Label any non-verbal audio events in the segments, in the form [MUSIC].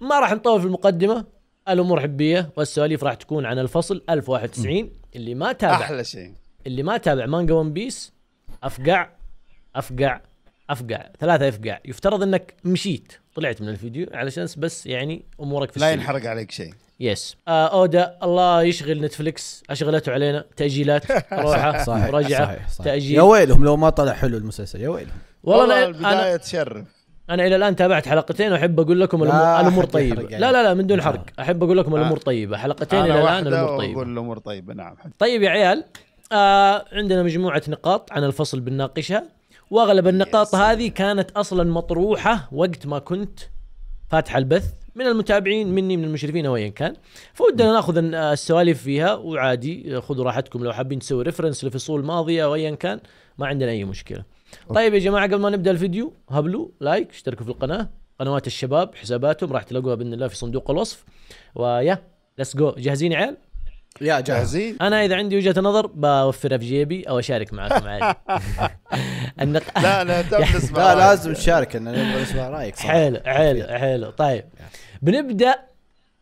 ما راح نطول في المقدمه الامور حبيه والسواليف راح تكون عن الفصل 1091 اللي ما تابع احلى شيء اللي ما تابع مانجا ون بيس افقع افقع افقع ثلاثه افقع يفترض انك مشيت طلعت من الفيديو علشان بس يعني امورك في السنة. لا ينحرق عليك شيء يس آه اودا الله يشغل نتفلكس اشغلته علينا تاجيلات [LAUGHS] روحه صحيح رجعه صحيح صحيح تاجيل يا ويلهم لو ما طلع حلو المسلسل يا ويلهم والله, والله البدايه أنا... تشرف انا الى الان تابعت حلقتين واحب اقول لكم الامور, الأمور طيبه يعني. لا لا لا من دون حرق احب اقول لكم الامور آه. طيبه حلقتين الى الان الامور طيبه اقول الامور طيبه نعم طيب يا عيال آه عندنا مجموعه نقاط عن الفصل بنناقشها واغلب النقاط هذه كانت اصلا مطروحه وقت ما كنت فاتح البث من المتابعين مني من المشرفين او ايا كان فودنا ناخذ السوالف فيها وعادي خذوا راحتكم لو حابين تسوي ريفرنس لفصول ماضيه او ايا كان ما عندنا اي مشكله طيب يا جماعه قبل ما نبدا الفيديو هبلوا لايك اشتركوا في القناه قنوات الشباب حساباتهم راح تلاقوها باذن الله في صندوق الوصف ويا ليتس جو جاهزين يا عيال؟ يا جاهزين انا اذا عندي وجهه نظر بوفرها في جيبي او اشارك معاكم عادي [LAUGHS] النق... لا لا [LAUGHS] نسمع يعني لا لازم تشارك نبغى [LAUGHS] نسمع رايك صح حلو حلو حلو طيب بنبدا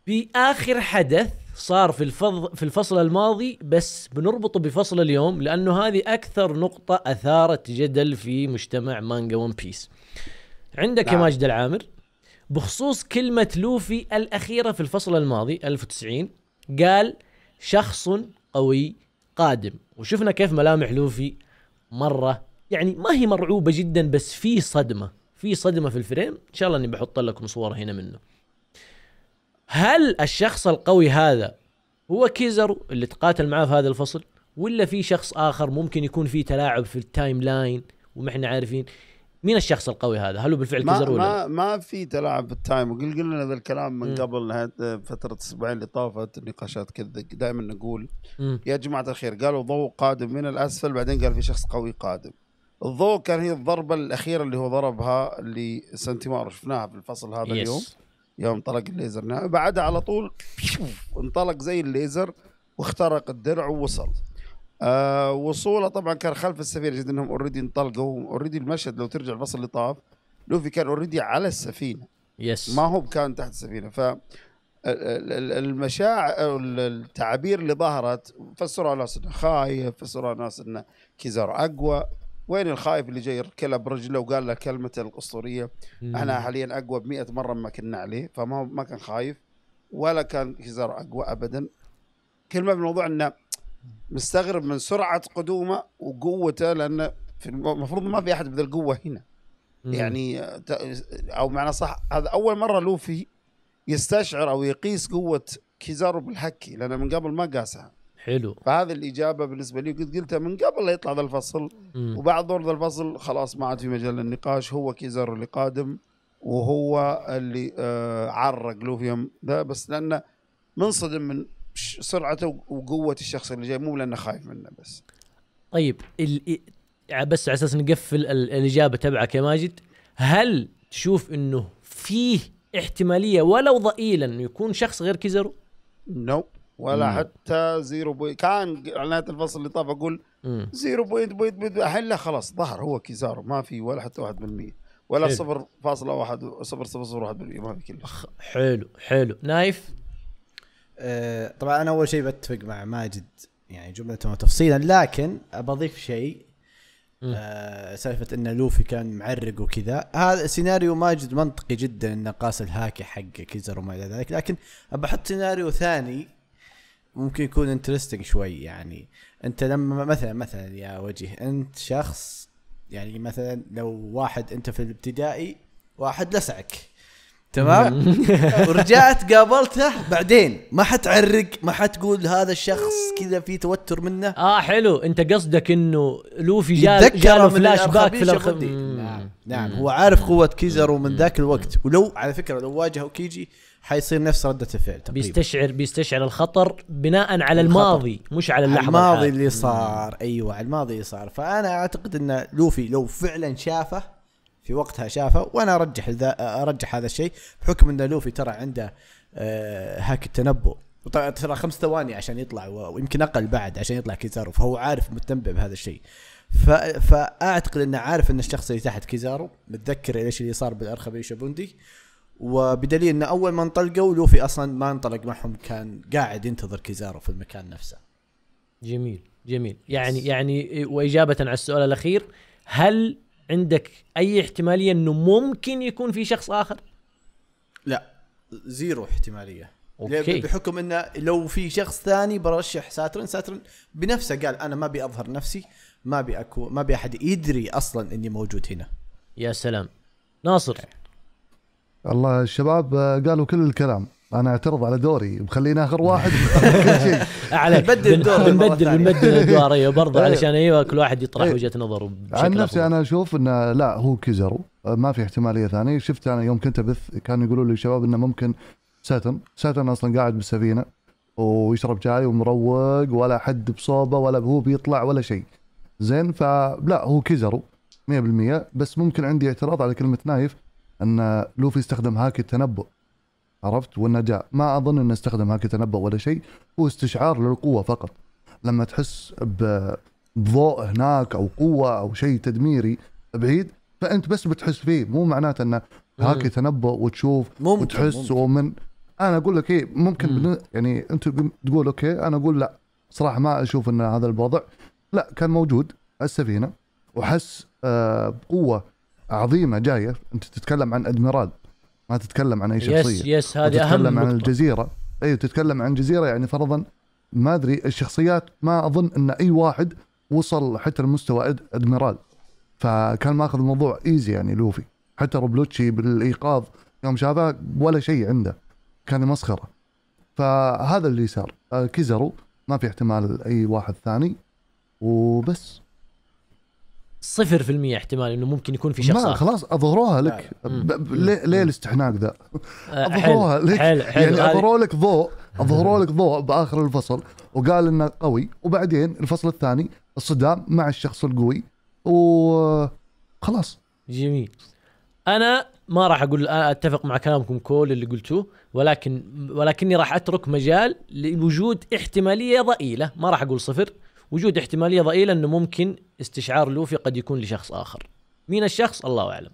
باخر حدث صار في الفض في الفصل الماضي بس بنربطه بفصل اليوم لانه هذه اكثر نقطه اثارت جدل في مجتمع مانجا ون بيس عندك نعم. يا ماجد العامر بخصوص كلمه لوفي الاخيره في الفصل الماضي 1090 قال شخص قوي قادم وشفنا كيف ملامح لوفي مره يعني ما هي مرعوبه جدا بس في صدمه في صدمه في الفريم ان شاء الله اني بحط لكم صور هنا منه هل الشخص القوي هذا هو كيزرو اللي تقاتل معاه في هذا الفصل ولا في شخص اخر ممكن يكون في تلاعب في التايم لاين وما احنا عارفين مين الشخص القوي هذا؟ هل هو بالفعل كيزر كيزرو ما ولا ما في تلاعب التايم وقل قلنا هذا الكلام من م. قبل فتره الاسبوعين اللي طافت النقاشات كذا دائما نقول م. يا جماعه الخير قالوا ضوء قادم من الاسفل بعدين قال في شخص قوي قادم الضوء كان هي الضربه الاخيره اللي هو ضربها لسنتيمارو شفناها في الفصل هذا يس. اليوم يوم طلق الليزر نعم بعدها على طول انطلق زي الليزر واخترق الدرع ووصل آه وصوله طبعا كان خلف السفينه جد انهم اوريدي انطلقوا اوريدي المشهد لو ترجع الفصل اللي طاف لوفي كان اوريدي على السفينه يس ما هو كان تحت السفينه ف المشاعر التعابير اللي ظهرت على ناس انه خايف على ناس انه كيزار اقوى وين الخايف اللي جاي يركلها برجله وقال له كلمته الاسطوريه احنا حاليا اقوى ب 100 مره ما كنا عليه فما ما كان خايف ولا كان كيزار اقوى ابدا كلمه بالموضوع انه مستغرب من سرعه قدومه وقوته لانه في المفروض ما في احد بذي القوه هنا يعني او معنى صح هذا اول مره لوفي يستشعر او يقيس قوه كيزارو بالحكي لانه من قبل ما قاسها حلو فهذه الاجابه بالنسبه لي قد قلتها من قبل لا يطلع ذا الفصل وبعد دور ذا الفصل خلاص ما عاد في مجال للنقاش هو كيزر اللي قادم وهو اللي آه عرق لوفيوم ذا بس لانه منصدم من سرعته وقوه الشخص اللي جاي مو لانه خايف منه بس طيب ال... بس على اساس نقفل الاجابه تبعك يا ماجد هل تشوف انه فيه احتماليه ولو ضئيلا انه يكون شخص غير كيزرو؟ نو no. ولا مم. حتى زيرو بوينت كان اعلانات الفصل اللي طاف اقول مم. زيرو بوينت بوينت بوينت الحين لا خلاص ظهر هو كيزارو ما في ولا حتى 1% ولا حلو. صفر فاصلة واحد صفر صفر صفر واحد بالمئة ما في كله حلو حلو نايف أه طبعا انا اول شيء بتفق مع ماجد يعني جملته تفصيلا لكن بضيف شيء آه سالفه ان لوفي كان معرق وكذا هذا سيناريو ماجد منطقي جدا انه قاس الهاكي حق كيزر وما الى ذلك لكن ابى احط سيناريو ثاني ممكن يكون انترستنج شوي يعني انت لما مثلا مثلا يا وجه انت شخص يعني مثلا لو واحد انت في الابتدائي واحد لسعك تمام [LAUGHS] ورجعت قابلته بعدين ما حتعرق ما حتقول هذا الشخص كذا في توتر منه اه حلو انت قصدك انه لوفي جال جاله فلاش باك في الأرخ... نعم نعم هو عارف قوه كيزر ومن ذاك الوقت ولو على فكره لو واجهه كيجي حيصير نفس رده الفعل تقريبا بيستشعر بيستشعر الخطر بناء على الماضي مش على اللحظه الماضي اللي صار ايوه على الماضي اللي صار فانا اعتقد ان لوفي لو فعلا شافه في وقتها شافه وانا ارجح ارجح هذا الشيء بحكم ان لوفي ترى عنده آه، هاك التنبؤ ترى خمس ثواني عشان يطلع ويمكن اقل بعد عشان يطلع كيزارو فهو عارف متنبئ بهذا الشيء فاعتقد انه عارف ان الشخص اللي تحت كيزارو متذكر ايش اللي صار بالارخبيل شابوندي وبدليل ان اول ما انطلقوا لوفي اصلا ما انطلق معهم كان قاعد ينتظر كيزارو في المكان نفسه جميل جميل يعني يعني واجابه على السؤال الاخير هل عندك اي احتماليه انه ممكن يكون في شخص اخر لا زيرو احتماليه أوكي. بحكم انه لو في شخص ثاني برشح ساترن ساترن بنفسه قال انا ما ابي اظهر نفسي ما ابي اكون ما ابي احد يدري اصلا اني موجود هنا يا سلام ناصر والله الشباب آه، قالوا كل الكلام انا اعترض على دوري مخليني اخر واحد عليك بدل الدور بنبدل بنبدل الادوار ايوه برضه إيه. علشان ايوه كل واحد يطرح إيه. وجهه نظره بشكل عن نفسي انا اشوف انه لا هو كيزرو آه، ما في احتماليه ثانيه شفت انا يوم كنت ابث كانوا يقولوا لي الشباب انه ممكن ساتن ساتن اصلا قاعد بالسفينه ويشرب شاي ومروق ولا حد بصوبه ولا هو بيطلع ولا شيء زين فلا هو كيزرو 100% بس ممكن عندي اعتراض على كلمه نايف ان لوفي استخدم هاك التنبؤ عرفت والنجاة ما اظن انه استخدم هاك التنبؤ ولا شيء هو استشعار للقوه فقط لما تحس بضوء هناك او قوه او شيء تدميري بعيد فانت بس بتحس فيه مو معناته انه هاك تنبؤ وتشوف ممكن وتحس ممكن. ومن انا اقول لك ايه ممكن مم. يعني انت تقول اوكي انا اقول لا صراحه ما اشوف ان هذا الوضع لا كان موجود السفينه وحس آه بقوه عظيمه جايه انت تتكلم عن ادميرال ما تتكلم عن اي شخصيه يس يس هذه اهم أيوة، تتكلم عن الجزيره اي تتكلم عن جزيره يعني فرضا ما ادري الشخصيات ما اظن ان اي واحد وصل حتى لمستوى ادميرال فكان ماخذ الموضوع ايزي يعني لوفي حتى روبلوتشي بالايقاظ يوم شافه ولا شيء عنده كان مسخره فهذا اللي صار آه، كيزرو ما في احتمال اي واحد ثاني وبس صفر في المية احتمال انه ممكن يكون في شخص ما خلاص اظهروها لك ليه ليه الاستحناق ذا؟ آه، اظهروها لك يعني اظهروا لك ضوء اظهروا لك ضوء باخر الفصل وقال انه قوي وبعدين الفصل الثاني الصدام مع الشخص القوي وخلاص جميل انا ما راح اقول اتفق مع كلامكم كل اللي قلتوه ولكن ولكني راح اترك مجال لوجود احتماليه ضئيله ما راح اقول صفر وجود احتماليه ضئيله انه ممكن استشعار لوفي قد يكون لشخص اخر مين الشخص الله اعلم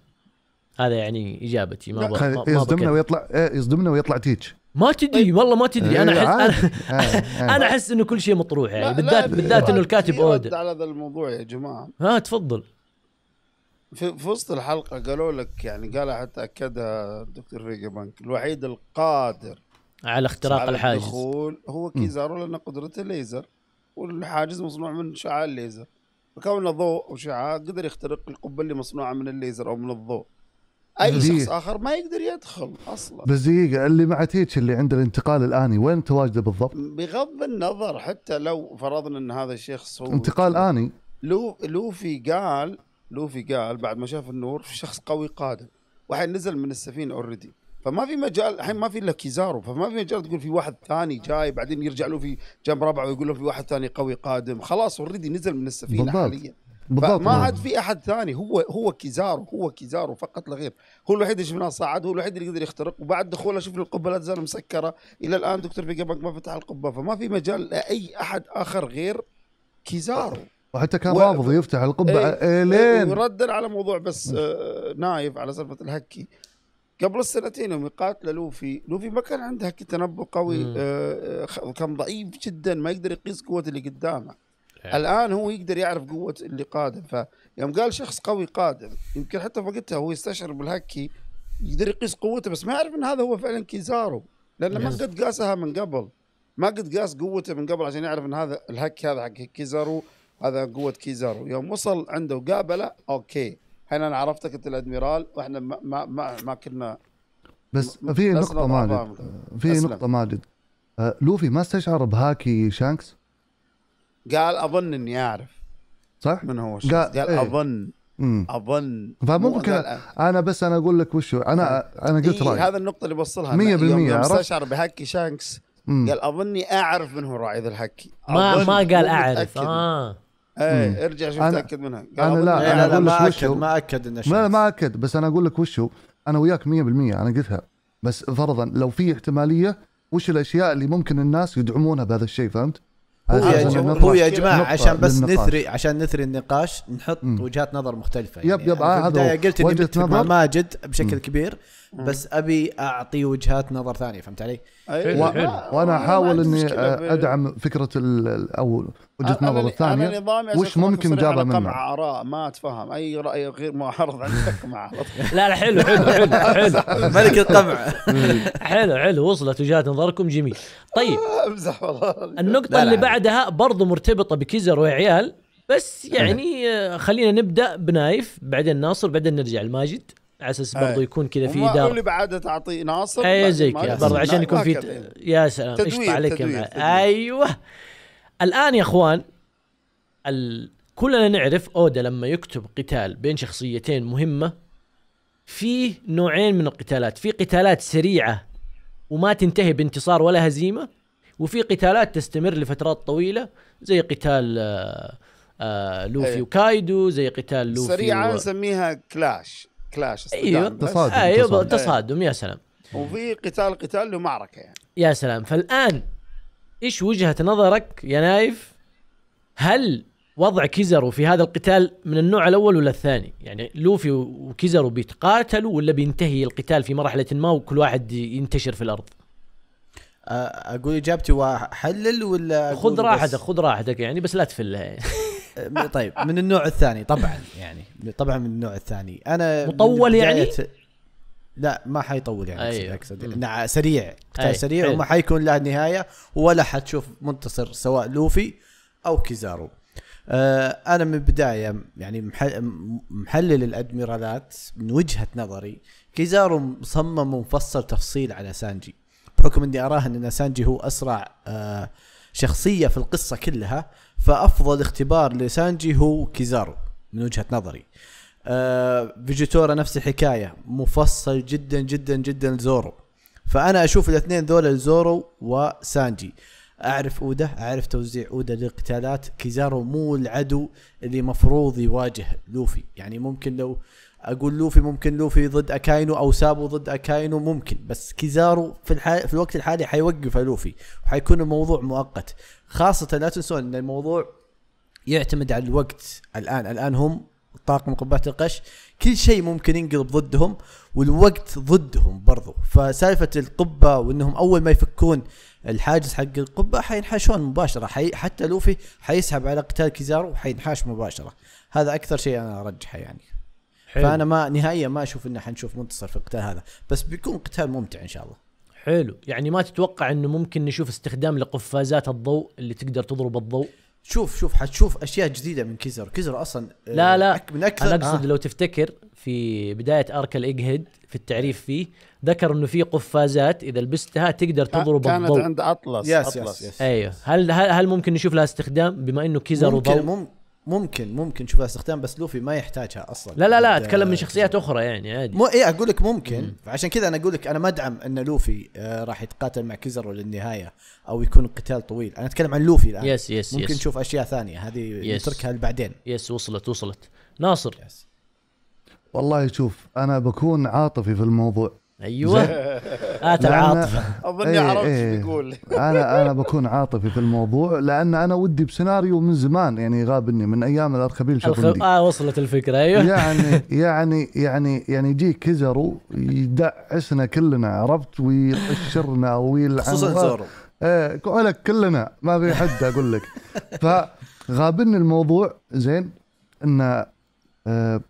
هذا يعني اجابتي ما, ب... ما يصدمنا ويطلع إيه، يصدمنا ويطلع تيج ما تدري طيب. والله ما تدري إيه، انا احس انا آه، آه. [LAUGHS] انا احس انه كل شيء مطروح يعني بالذات بالذات انه الكاتب اود على هذا الموضوع يا جماعه ها تفضل في, وسط الحلقه قالوا لك يعني قال حتى اكدها الدكتور فيجا بنك الوحيد القادر على اختراق على الحاجز هو كيزارو لان قدرته ليزر والحاجز مصنوع من شعاع الليزر فكون ضوء وشعاع قدر يخترق القبه اللي مصنوعه من الليزر او من الضوء اي بزيق. شخص اخر ما يقدر يدخل اصلا بس دقيقه اللي مع تيتش اللي عنده الانتقال الاني وين تواجده بالضبط؟ بغض النظر حتى لو فرضنا ان هذا الشخص هو انتقال اني لو لوفي قال لوفي قال بعد ما شاف النور في شخص قوي قادم واحد نزل من السفينه اوريدي فما في مجال الحين ما في الا كيزارو فما في مجال تقول في واحد ثاني جاي بعدين يرجع له في جنب رابع ويقول له في واحد ثاني قوي قادم خلاص اوريدي نزل من السفينه بالضبط. حاليا بالضبط ما عاد في احد ثاني هو هو كيزارو هو كيزارو فقط لا غير هو الوحيد اللي شفناه صعد هو الوحيد اللي قدر يخترق وبعد دخوله شفنا القبه لا تزال مسكره الى الان دكتور بانك ما فتح القبه فما في مجال لاي احد اخر غير كيزارو وحتى كان و... رافض يفتح القبه ايه... ايه وردا على موضوع بس آه نايف على سالفه الهكي قبل السنتين يوم يقاتل لوفي لوفي ما كان عنده تنبؤ قوي آه, آه، كان ضعيف جدا ما يقدر يقيس قوة اللي قدامه هي. إيه. الان هو يقدر يعرف قوة اللي قادم فيوم قال شخص قوي قادم يمكن حتى وقتها هو يستشعر بالهكي يقدر يقيس قوته بس ما يعرف ان هذا هو فعلا كيزارو لانه ما إيه. قد قاسها من قبل ما قد قاس قوته من قبل عشان يعرف ان هذا الهك هذا حق كيزارو هذا قوة كيزارو يوم وصل عنده وقابله اوكي حين انا عرفتك انت الادميرال واحنا ما ما ما كنا بس في آه، نقطة ماجد في نقطة آه، ماجد لوفي ما استشعر بهاكي شانكس قال اظن اني اعرف صح؟ من هو شانكس قال, قال ايه؟ اظن مم. اظن فممكن انا بس انا اقول لك وشو انا إيه. انا قلت إيه رايي هذا النقطه اللي بوصلها 100% يوم استشعر بهاكي شانكس مم. قال اظني اعرف من هو راعي ذا الهكي ما ما قال اعرف اه ايه ارجع شوف تاكد منها انا لا انا لا ما اكد ما اكد انه لا ما اكد بس انا اقول لك وش هو انا وياك 100% انا قلتها بس فرضا لو في احتماليه وش الاشياء اللي ممكن الناس يدعمونها بهذا الشيء فهمت؟ هو يا, هو يا جماعه عشان بس للنقاش. نثري عشان نثري النقاش نحط م. وجهات نظر مختلفه يعني يب يب يعني هذا قلت اني متفق مع ماجد بشكل م. كبير بس ابي اعطي وجهات نظر ثانيه فهمت علي؟ حلو و... حلو. وانا احاول اني ادعم فكره ال... او وجهه نظر الثانيه وش ممكن جابها منه قمع اراء ما اتفهم اي راي غير معارض عندك قمع [LAUGHS] لا لا حلو حلو حلو حلو [LAUGHS] ملك القمع [LAUGHS] حلو حلو وصلت وجهات نظركم جميل طيب امزح والله النقطه اللي بعدها برضو مرتبطه بكيزر وعيال بس يعني آه، خلينا نبدا بنايف بعدين ناصر بعدين نرجع لماجد على اساس إيه. برضه يكون كذا في اداره اللي بعدها تعطي ناصر اي زي كذا برضه عشان يكون في يا سلام قشطه عليك تدوير يا تدوير ايوه الان يا اخوان ال... كلنا نعرف اودا لما يكتب قتال بين شخصيتين مهمه فيه نوعين من القتالات في قتالات سريعه وما تنتهي بانتصار ولا هزيمه وفي قتالات تستمر لفترات طويله زي قتال آآ آه، آه، لوفي وكايدو أيوه. زي قتال لوفي سريعه و... نسميها كلاش كلاش ايوه تصادم ايوه تصادم, تصادم. يا سلام وفي قتال قتال له معركه يعني يا سلام فالان ايش وجهه نظرك يا نايف هل وضع كيزارو في هذا القتال من النوع الاول ولا الثاني؟ يعني لوفي وكيزارو بيتقاتلوا ولا بينتهي القتال في مرحله ما وكل واحد ينتشر في الارض؟ اقول اجابتي واحلل ولا خذ راحتك خذ راحتك يعني بس لا تفلها يعني. [LAUGHS] طيب من النوع الثاني طبعا يعني طبعا من النوع الثاني انا مطول يعني لا ما حيطول يعني أيوه. اقصد انه سريع قتال أيوه. سريع وما حيكون له نهايه ولا حتشوف منتصر سواء لوفي او كيزارو آه انا من البدايه يعني محل... محلل الادميرالات من وجهه نظري كيزارو مصمم ومفصل تفصيل على سانجي بحكم اني اراه ان سانجي هو اسرع آه شخصيه في القصه كلها فافضل اختبار لسانجي هو كيزارو من وجهه نظري آه آه، فيجيتورا نفس الحكايه مفصل جدا جدا جدا لزورو فانا اشوف الاثنين ذول زورو وسانجي اعرف اودا اعرف توزيع اودا للقتالات كيزارو مو العدو اللي مفروض يواجه لوفي يعني ممكن لو اقول لوفي ممكن لوفي ضد اكاينو او سابو ضد اكاينو ممكن بس كيزارو في الحال في الوقت الحالي حيوقف لوفي وحيكون الموضوع مؤقت خاصه لا تنسون ان الموضوع يعتمد على الوقت الان الان هم طاقم قبعه القش كل شيء ممكن ينقلب ضدهم والوقت ضدهم برضو فسالفه القبه وانهم اول ما يفكون الحاجز حق القبه حينحاشون مباشره حي حتى لوفي حيسحب على قتال كيزارو وحينحاش مباشره هذا اكثر شيء انا ارجحه يعني حلو. فانا ما نهائيا ما اشوف انه حنشوف منتصر في القتال هذا بس بيكون قتال ممتع ان شاء الله حلو يعني ما تتوقع انه ممكن نشوف استخدام لقفازات الضوء اللي تقدر تضرب الضوء شوف شوف حتشوف اشياء جديده من كيزر كيزر اصلا آه، لا لا من اكثر انا اقصد آه. لو تفتكر في بدايه ارك الايج هيد في التعريف فيه ذكر انه في قفازات اذا لبستها تقدر تضرب كانت الضوء كانت عند اطلس يس اطلس يس يس ايوه هل هل ممكن نشوف لها استخدام بما انه كيزر ممكن وضوء ممكن ممكن ممكن شوفها استخدام بس لوفي ما يحتاجها اصلا لا لا لا اتكلم من شخصيات اخرى يعني عادي مو اي اقول لك ممكن عشان كذا انا اقول لك انا ما ادعم ان لوفي آه، راح يتقاتل مع كيزرو للنهايه او يكون قتال طويل انا اتكلم عن لوفي الان يس يس ممكن يس. نشوف اشياء ثانيه هذه نتركها لبعدين يس وصلت وصلت ناصر يس. والله شوف انا بكون عاطفي في الموضوع ايوه هات العاطفه آه، اظني إيه، عرفت ايش بيقول انا انا بكون عاطفي في الموضوع لان انا ودي بسيناريو من زمان يعني غابني من ايام الارخبيل شغلي اه وصلت الفكره ايوه يعني يعني يعني يعني يجيك كزرو يدعسنا كلنا عرفت ويقشرنا ويلعن خصوصا ايه لك كلنا ما في حد اقول لك فغابني الموضوع زين انه آه،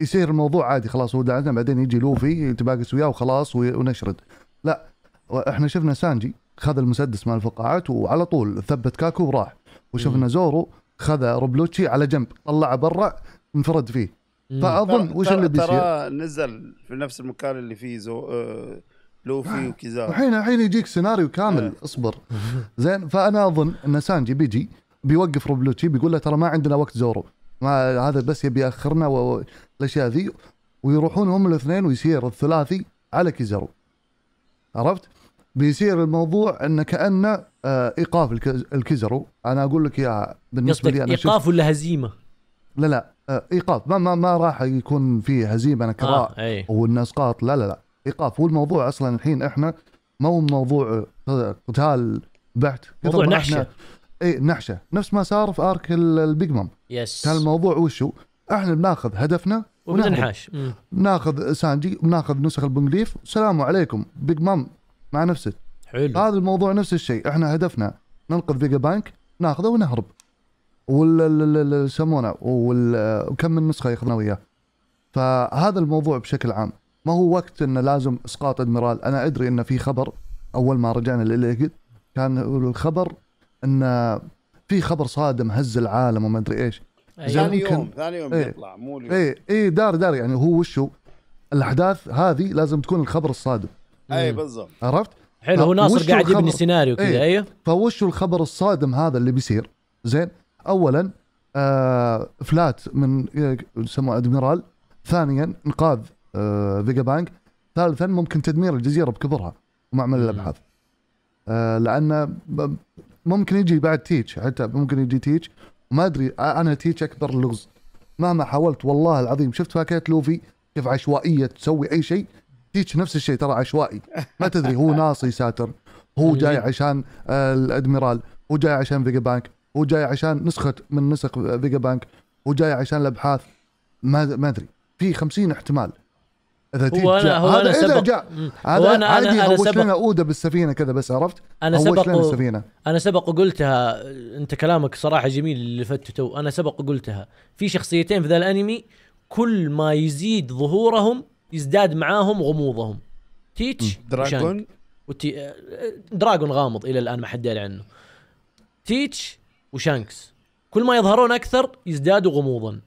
يصير الموضوع عادي خلاص دعنا بعدين يجي لوفي يتباقس وياه وخلاص ونشرد لا احنا شفنا سانجي خذ المسدس مال الفقاعات وعلى طول ثبت كاكو وراح وشفنا زورو خذ روبلوتشي على جنب طلعه برا انفرد فيه فاظن وش اللي بيصير ترى نزل في نفس المكان اللي فيه زو... آه... لوفي آه، وكيزارو الحين الحين يجيك سيناريو كامل آه. اصبر زين فانا اظن ان سانجي بيجي بيوقف روبلوتشي بيقول له ترى ما عندنا وقت زورو ما هذا بس يبي ياخرنا والاشياء ذي ويروحون هم الاثنين ويصير الثلاثي على كيزارو عرفت؟ بيصير الموضوع انه كانه آه، ايقاف الكيزارو انا اقول لك يا بالنسبه لي انا ايقاف ولا هزيمه؟ لا لا آه، ايقاف ما ما, ما راح يكون في هزيمه نكراء آه أي. والنسقاط لا لا لا ايقاف والموضوع اصلا الحين احنا مو موضوع آه، قتال بحت موضوع نحشه اي نعشه نفس ما صار في ارك البيج مام يس كان الموضوع وشو احنا بناخذ هدفنا وبننحاش ناخذ سانجي وناخذ نسخ البنجليف سلام عليكم بيج مام مع نفسك حلو هذا الموضوع نفس الشيء احنا هدفنا ننقذ فيجا بانك ناخذه ونهرب وال يسمونه وكم من نسخه ياخذنا وياه فهذا الموضوع بشكل عام ما هو وقت انه لازم اسقاط ادميرال انا ادري انه في خبر اول ما رجعنا للإليكت كان الخبر ان في خبر صادم هز العالم وما ادري ايش إيه، ثاني يوم ثاني يوم ايه يطلع مو اليوم اي اي دار دار يعني هو وشو الاحداث هذه لازم تكون الخبر الصادم اي بالضبط عرفت حلو هو ناصر قاعد يبني سيناريو كذا إيه. ايوه فوشو الخبر الصادم هذا اللي بيصير زين اولا آه فلات من آه، يسموه ادميرال ثانيا انقاذ آه فيجا بانك ثالثا ممكن تدمير الجزيره بكبرها ومعمل الابحاث آه لان ممكن يجي بعد تيتش حتى ممكن يجي تيتش ما ادري انا تيتش اكبر لغز مهما حاولت والله العظيم شفت فاكهه لوفي كيف عشوائيه تسوي اي شيء تيتش نفس الشيء ترى عشوائي ما تدري هو ناصي ساتر هو جاي عشان آه، الادميرال هو جاي عشان فيجا بانك هو جاي عشان نسخه من نسخ فيجا بانك هو جاي عشان الابحاث ما ما ادري في 50 احتمال هو أنا هو هذا أنا سبق جاء هذا أنا عادي أنا, سبق أودة بالسفينة كذا بس عرفت أنا سبق و... السفينة أنا سبق وقلتها أنت كلامك صراحة جميل اللي لفتته تو أنا سبق وقلتها في شخصيتين في ذا الأنمي كل ما يزيد ظهورهم يزداد معاهم غموضهم تيتش دراجون وتي... دراجون غامض الى الان ما حد داري عنه تيتش وشانكس كل ما يظهرون اكثر يزدادوا غموضا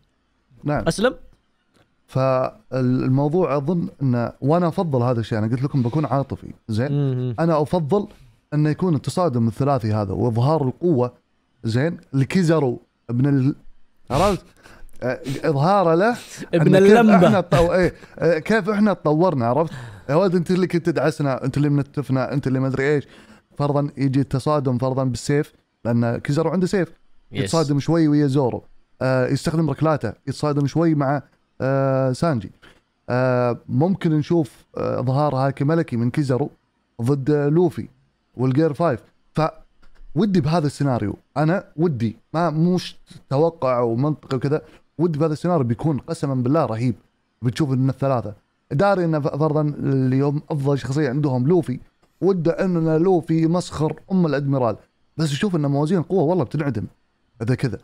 نعم اسلم فالموضوع اظن ان وانا افضل هذا الشيء انا قلت لكم بكون عاطفي زين انا افضل انه يكون التصادم الثلاثي هذا واظهار القوه زين لكيزارو ابن ال... عرفت؟ آه، اظهاره له ابن اللمبه كيف احنا طو... ايه آه، كيف احنا تطورنا عرفت؟ يا ولد انت اللي كنت تدعسنا انت اللي منتفنا انت اللي ما ادري ايش فرضا يجي التصادم فرضا بالسيف لان كيزارو عنده سيف يتصادم شوي ويا زورو آه يستخدم ركلاته يتصادم شوي مع آه، سانجي آه، ممكن نشوف آه، ظهار هاكي ملكي من كيزارو ضد لوفي والجير فايف ف ودي بهذا السيناريو انا ودي ما مش توقع ومنطقي وكذا ودي بهذا السيناريو بيكون قسما بالله رهيب بتشوف ان الثلاثه داري ان فرضا اليوم افضل شخصيه عندهم لوفي وده ان لوفي مسخر ام الادميرال بس يشوف ان موازين القوه والله بتنعدم اذا كذا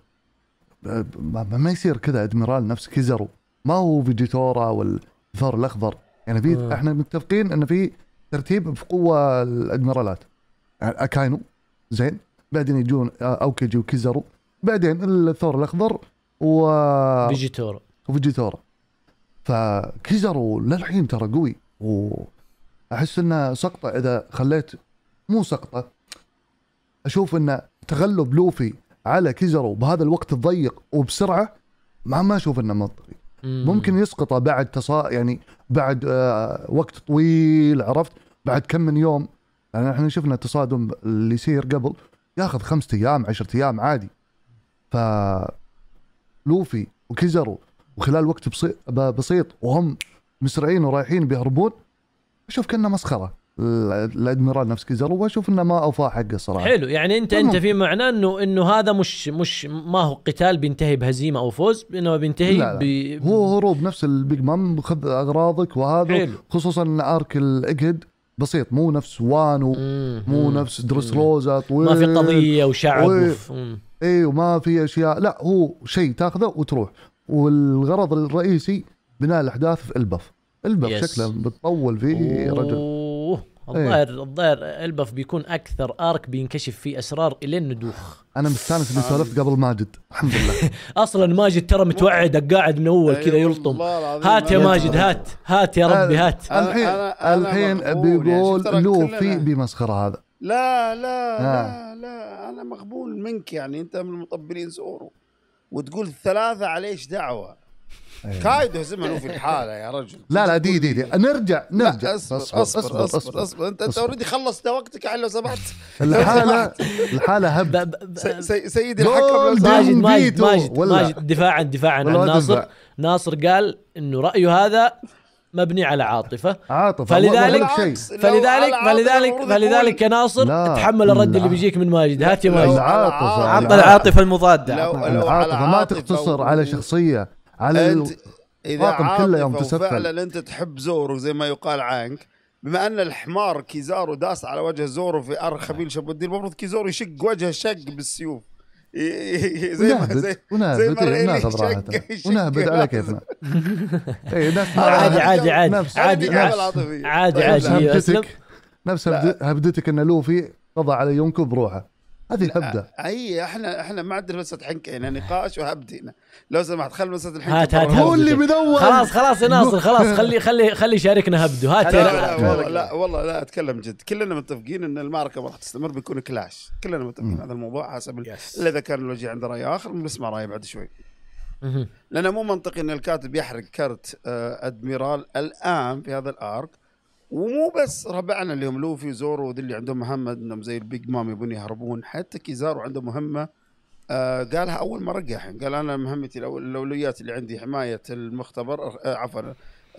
ما, ما يصير كذا ادميرال نفس كيزرو ما هو فيجيتورا والثور الاخضر يعني في آه. احنا متفقين ان في ترتيب في قوه الادميرالات يعني اكاينو زين بعدين يجون اوكيجي وكيزارو بعدين الثور الاخضر و فيجيتورا وفيجيتورا فكيزارو للحين ترى قوي واحس انه سقطه اذا خليت مو سقطه اشوف انه تغلب لوفي على كيزارو بهذا الوقت الضيق وبسرعه ما ما اشوف انه منطقي ممكن يسقطه بعد تصا يعني بعد آه، وقت طويل عرفت بعد كم من يوم يعني احنا شفنا التصادم اللي يصير قبل ياخذ خمسة ايام عشرة ايام عادي ف لوفي وكيزرو وخلال وقت بسيط وهم مسرعين ورايحين بيهربون اشوف كنا مسخره الادميرال نفس كيزارو واشوف انه ما اوفى حقه صراحه حلو يعني انت انت في معناه انه انه هذا مش مش ما هو قتال بينتهي بهزيمه او فوز انما بينتهي لا لا. ب... هو هروب نفس البيج مام خذ اغراضك وهذا حلو. خصوصا ارك الاجد بسيط مو نفس وانو مو نفس درس روزا طويل ما في قضيه وشعب و... اي وما في اشياء لا هو شيء تاخذه وتروح والغرض الرئيسي بناء الاحداث في البف البف شكله بتطول فيه رجل إيه. الظاهر الظاهر البف بيكون اكثر ارك بينكشف فيه اسرار الين ندوخ انا مستانس اني سولفت قبل ماجد الحمد لله [LAUGHS] اصلا ماجد ترى متوعدك قاعد من اول كذا أيوة، يلطم هات يا ماجد هات هات يا ربي هات الحين الحين يعني بيقول لوفي بمسخره هذا لا لا آه. لا لا انا مقبول منك يعني انت من المطبلين زورو وتقول الثلاثه عليش دعوه كايد أيوة. يهزمها في الحاله يا رجل لا لا دي دي, دي. نرجع نرجع أصبر أصبر, أصبر, اصبر اصبر اصبر اصبر انت انت اوريدي خلصت وقتك يعني لو سمحت [LAUGHS] الحاله الحاله هب سيدي الحكم ماجد ماجد ماجد, ماجد دفاعا دفاعا عن ناصر ناصر قال انه رايه هذا مبني على عاطفة عاطفة فلذلك فلذلك فلذلك فلذلك, فلذلك يا ناصر تحمل الرد اللي بيجيك من ماجد هات يا ماجد العاطفة عطى العاطفة المضادة العاطفة ما تقتصر على شخصية على انت اذا عاطفه فعلا انت تحب زورو زي ما يقال عنك بما ان الحمار كيزارو داس على وجه زورو في ارخبيل نعم. خبيل شاب الدين المفروض كيزارو يشق وجهه شق بالسيوف زي ما زي زي ونهبد إيه، ونهبد على كيفنا [LAUGHS] اي نفس عادي عادي عادي عادي عادي عادي نفس طيب، هبدتك ان لوفي قضى على يونكو بروحه هذه الهبده اي احنا احنا ما عندنا مساله حنكه هنا نقاش هنا لو سمحت خلي مساله الحنكه هات هات هو اللي بدور خلاص خلاص يا ناصر خلاص [LAUGHS] خلي خلي خلي شاركنا هبده هات لا, لا, والله لا والله لا اتكلم جد كلنا متفقين ان المعركه ما راح تستمر بيكون كلاش كلنا متفقين هذا الموضوع حسب الا اذا كان الوجه عنده راي اخر بنسمع رايه بعد شوي لانه مو منطقي ان الكاتب يحرق كرت آه، ادميرال الان في هذا الارك ومو بس ربعنا اللي هم لوفي وزورو وذي اللي عندهم مهمه انهم زي البيج مام يبون يهربون حتى كيزارو عنده مهمه آه قالها اول مره رجع يعني. قال انا مهمتي الاولويات اللي عندي حمايه المختبر آه عفوا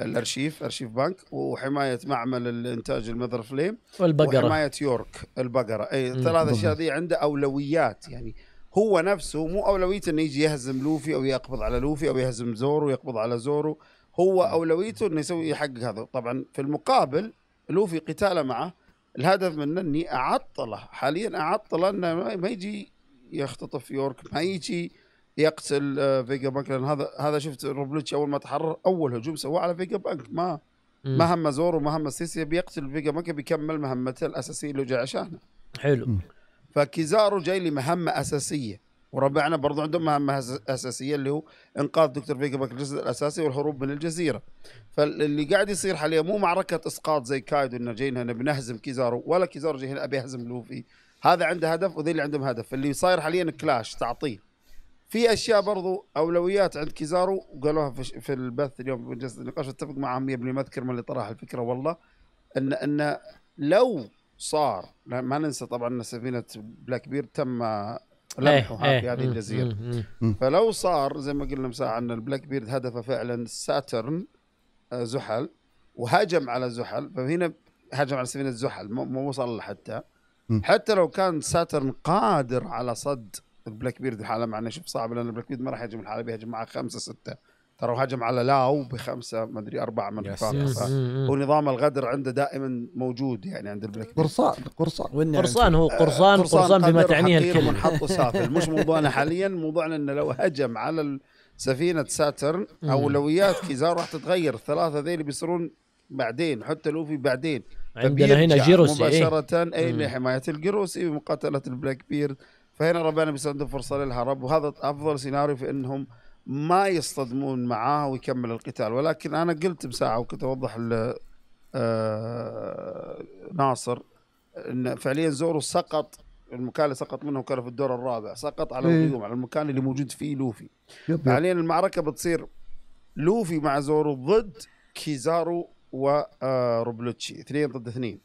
الارشيف ارشيف بنك وحمايه معمل الانتاج المذر فليم والبقره وحمايه يورك البقره اي ثلاث اشياء ذي عنده اولويات يعني هو نفسه مو اولويته انه يجي يهزم لوفي او يقبض على لوفي او يهزم زورو يقبض على زورو هو اولويته انه يسوي يحقق هذا طبعا في المقابل لوفي قتاله معه الهدف منه اني اعطله حاليا اعطله انه ما يجي يختطف يورك ما يجي يقتل آه، فيجا بانك لان هذا هذا شفت روبليتش اول ما تحرر اول هجوم سواه على فيجا بانك ما ما هم زور وما هم سيسي بيقتل فيجا بانك بيكمل مهمته الاساسيه اللي جاي عشانها حلو فكيزارو جاي لمهمه اساسيه وربعنا برضو عندهم مهمة أساسية اللي هو إنقاذ دكتور باك الجزء الأساسي والهروب من الجزيرة فاللي قاعد يصير حاليا مو معركة إسقاط زي كايدو إنه جايين هنا بنهزم كيزارو ولا كيزارو جاي هنا أبي أهزم لوفي هذا عنده هدف وذي اللي عندهم هدف اللي صاير حاليا كلاش تعطيه في اشياء برضو اولويات عند كيزارو وقالوها في, في البث اليوم في جلسه النقاش اتفق معهم 100% ما اذكر من اللي طرح الفكره والله ان ان لو صار ما ننسى طبعا ان سفينه بلاك بير تم لمحوا في هذه إيه. الجزيره يعني فلو صار زي ما قلنا مساء ان البلاك بيرد هدفه فعلا ساترن آه، زحل وهجم على زحل فهنا هجم على سفينه زحل ما وصل حتى حتى لو كان ساترن قادر على صد البلاك بيرد الحاله معنا شوف صعب لان البلاك بيرد ما راح يهجم الحاله بيهجم معه خمسه سته ترى هجم على لاو بخمسه ما ادري اربعه من حفاظه هو نظام الغدر عنده دائما موجود يعني عند البلاك قرصان قرصان قرصان يعني هو آه، قرصان قرصان بما تعنيه الكلمه منحط وسافل مش [LAUGHS] موضوعنا حاليا موضوعنا انه لو هجم على سفينه ساترن اولويات كيزار راح تتغير الثلاثه ذيل بيصيرون بعدين حتى لوفي بعدين عندنا هنا جيروسي إيه. مباشره اي لحمايه الجيروسي ومقاتله البلاك بيرد فهنا ربنا بيساندهم فرصه للهرب وهذا افضل سيناريو في انهم ما يصطدمون معاه ويكمل القتال ولكن انا قلت بساعه وكنت اوضح ل آه، ناصر ان فعليا زورو سقط المكان اللي سقط منه كان في الدور الرابع سقط على إيه. القيوم على المكان اللي موجود فيه لوفي فعليا المعركه بتصير لوفي مع زورو ضد كيزارو وروبلوتشي آه، اثنين ضد اثنين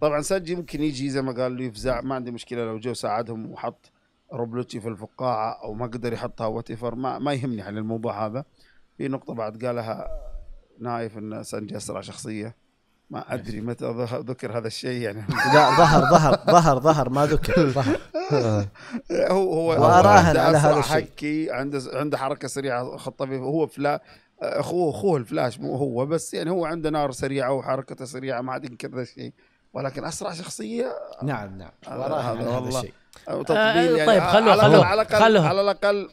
طبعا سجي ممكن يجي زي ما قال يفزع ما عندي مشكله لو جو ساعدهم وحط روبلوتشي في الفقاعه او ما قدر يحطها وات ما, ما يهمني على الموضوع هذا في نقطه بعد قالها نايف ان سانجي اسرع شخصيه ما ادري متى ذكر هذا الشيء يعني [LAUGHS] لا ظهر ظهر ظهر ظهر ما ذكر ظهر [LAUGHS] هو هو واراهن على هذا الشيء حكي عنده عنده حركه سريعه خطة هو فلا اخوه اخوه الفلاش مو هو بس يعني هو عنده نار سريعه وحركته سريعه ما عاد ينكر ذا الشيء ولكن اسرع شخصيه نعم نعم وراها هذا والله تطبيل آه، يعني طيب خلوه خلوه على الاقل خلوه على الاقل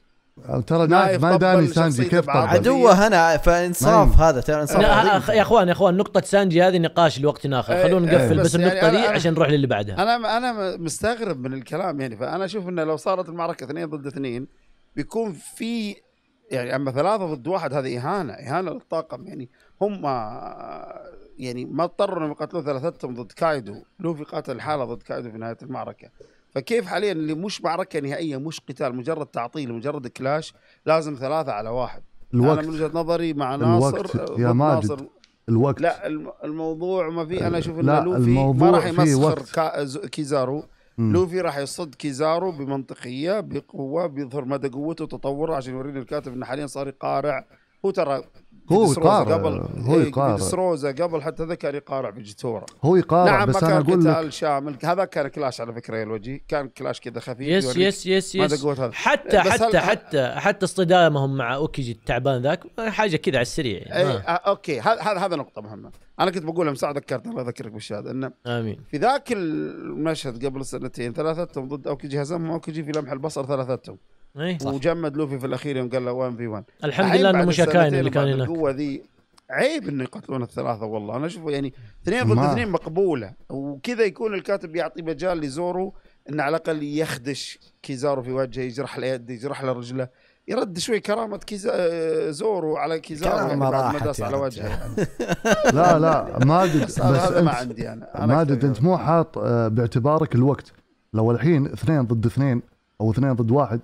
ترى ما يداني سانجي كيف عدوه انا إيه. فانصاف نعم. هذا ترى انصاف يا اخوان يا اخوان نقطة سانجي هذه نقاش لوقت اخر إيه، خلونا إيه، نقفل بس, بس يعني النقطة دي عشان نروح للي بعدها انا انا مستغرب من الكلام يعني فانا اشوف انه لو صارت المعركة اثنين ضد اثنين بيكون في يعني اما ثلاثة ضد واحد هذه اهانة اهانة للطاقم يعني هم آه، يعني ما اضطروا انهم يقاتلون ثلاثتهم ضد كايدو لوفي قاتل حاله ضد كايدو في نهايه المعركه فكيف حاليا اللي مش معركه نهائيه مش قتال مجرد تعطيل مجرد كلاش لازم ثلاثه على واحد الوقت انا من وجهه نظري مع ناصر الوقت يا ماجد ناصر الوقت لا الموضوع ما في انا اشوف ان لوفي ما راح يمسخر كيزارو مم. لوفي راح يصد كيزارو بمنطقيه بقوه بيظهر مدى قوته وتطوره عشان يورينا الكاتب انه حاليا صار يقارع هو ترى هو يقارع قبل هو إيه، يقارع روزا قبل حتى ذا كان يقارع بجتورة هو يقارع نعم بس انا اقول لك شامل هذا كان كلاش على فكره يا الوجي كان كلاش كذا خفيف يس يس يس يس هذا حتى حتى حتى حتى حتى اصطدامهم مع اوكيجي التعبان ذاك حاجه كذا على السريع يعني. اي آه. آه. اوكي هذا هذا نقطه مهمه انا كنت بقولها مساعد ذكرت الله يذكرك بالشهاده انه امين في ذاك المشهد قبل سنتين ثلاثتهم ضد اوكيجي هزمهم اوكيجي في لمح البصر ثلاثتهم أيه؟ وجمد لوفي في الاخير يوم قال له 1 في 1 الحمد لله انه مش كاين اللي كان هناك القوه ذي عيب انه يقتلون الثلاثه والله انا اشوفه يعني اثنين ضد اثنين مقبوله وكذا يكون الكاتب يعطي مجال لزورو انه على الاقل يخدش كيزارو في وجهه يجرح له يده يجرح له رجله يرد شوي كرامة كيزا زورو على كيزارو يعني بعد ما داس على يعني. وجهه يعني. [LAUGHS] لا لا ماجد [LAUGHS] بس هذا ما عندي انا, أنا ادري انت مو حاط آه، باعتبارك الوقت لو الحين اثنين ضد اثنين او اثنين ضد واحد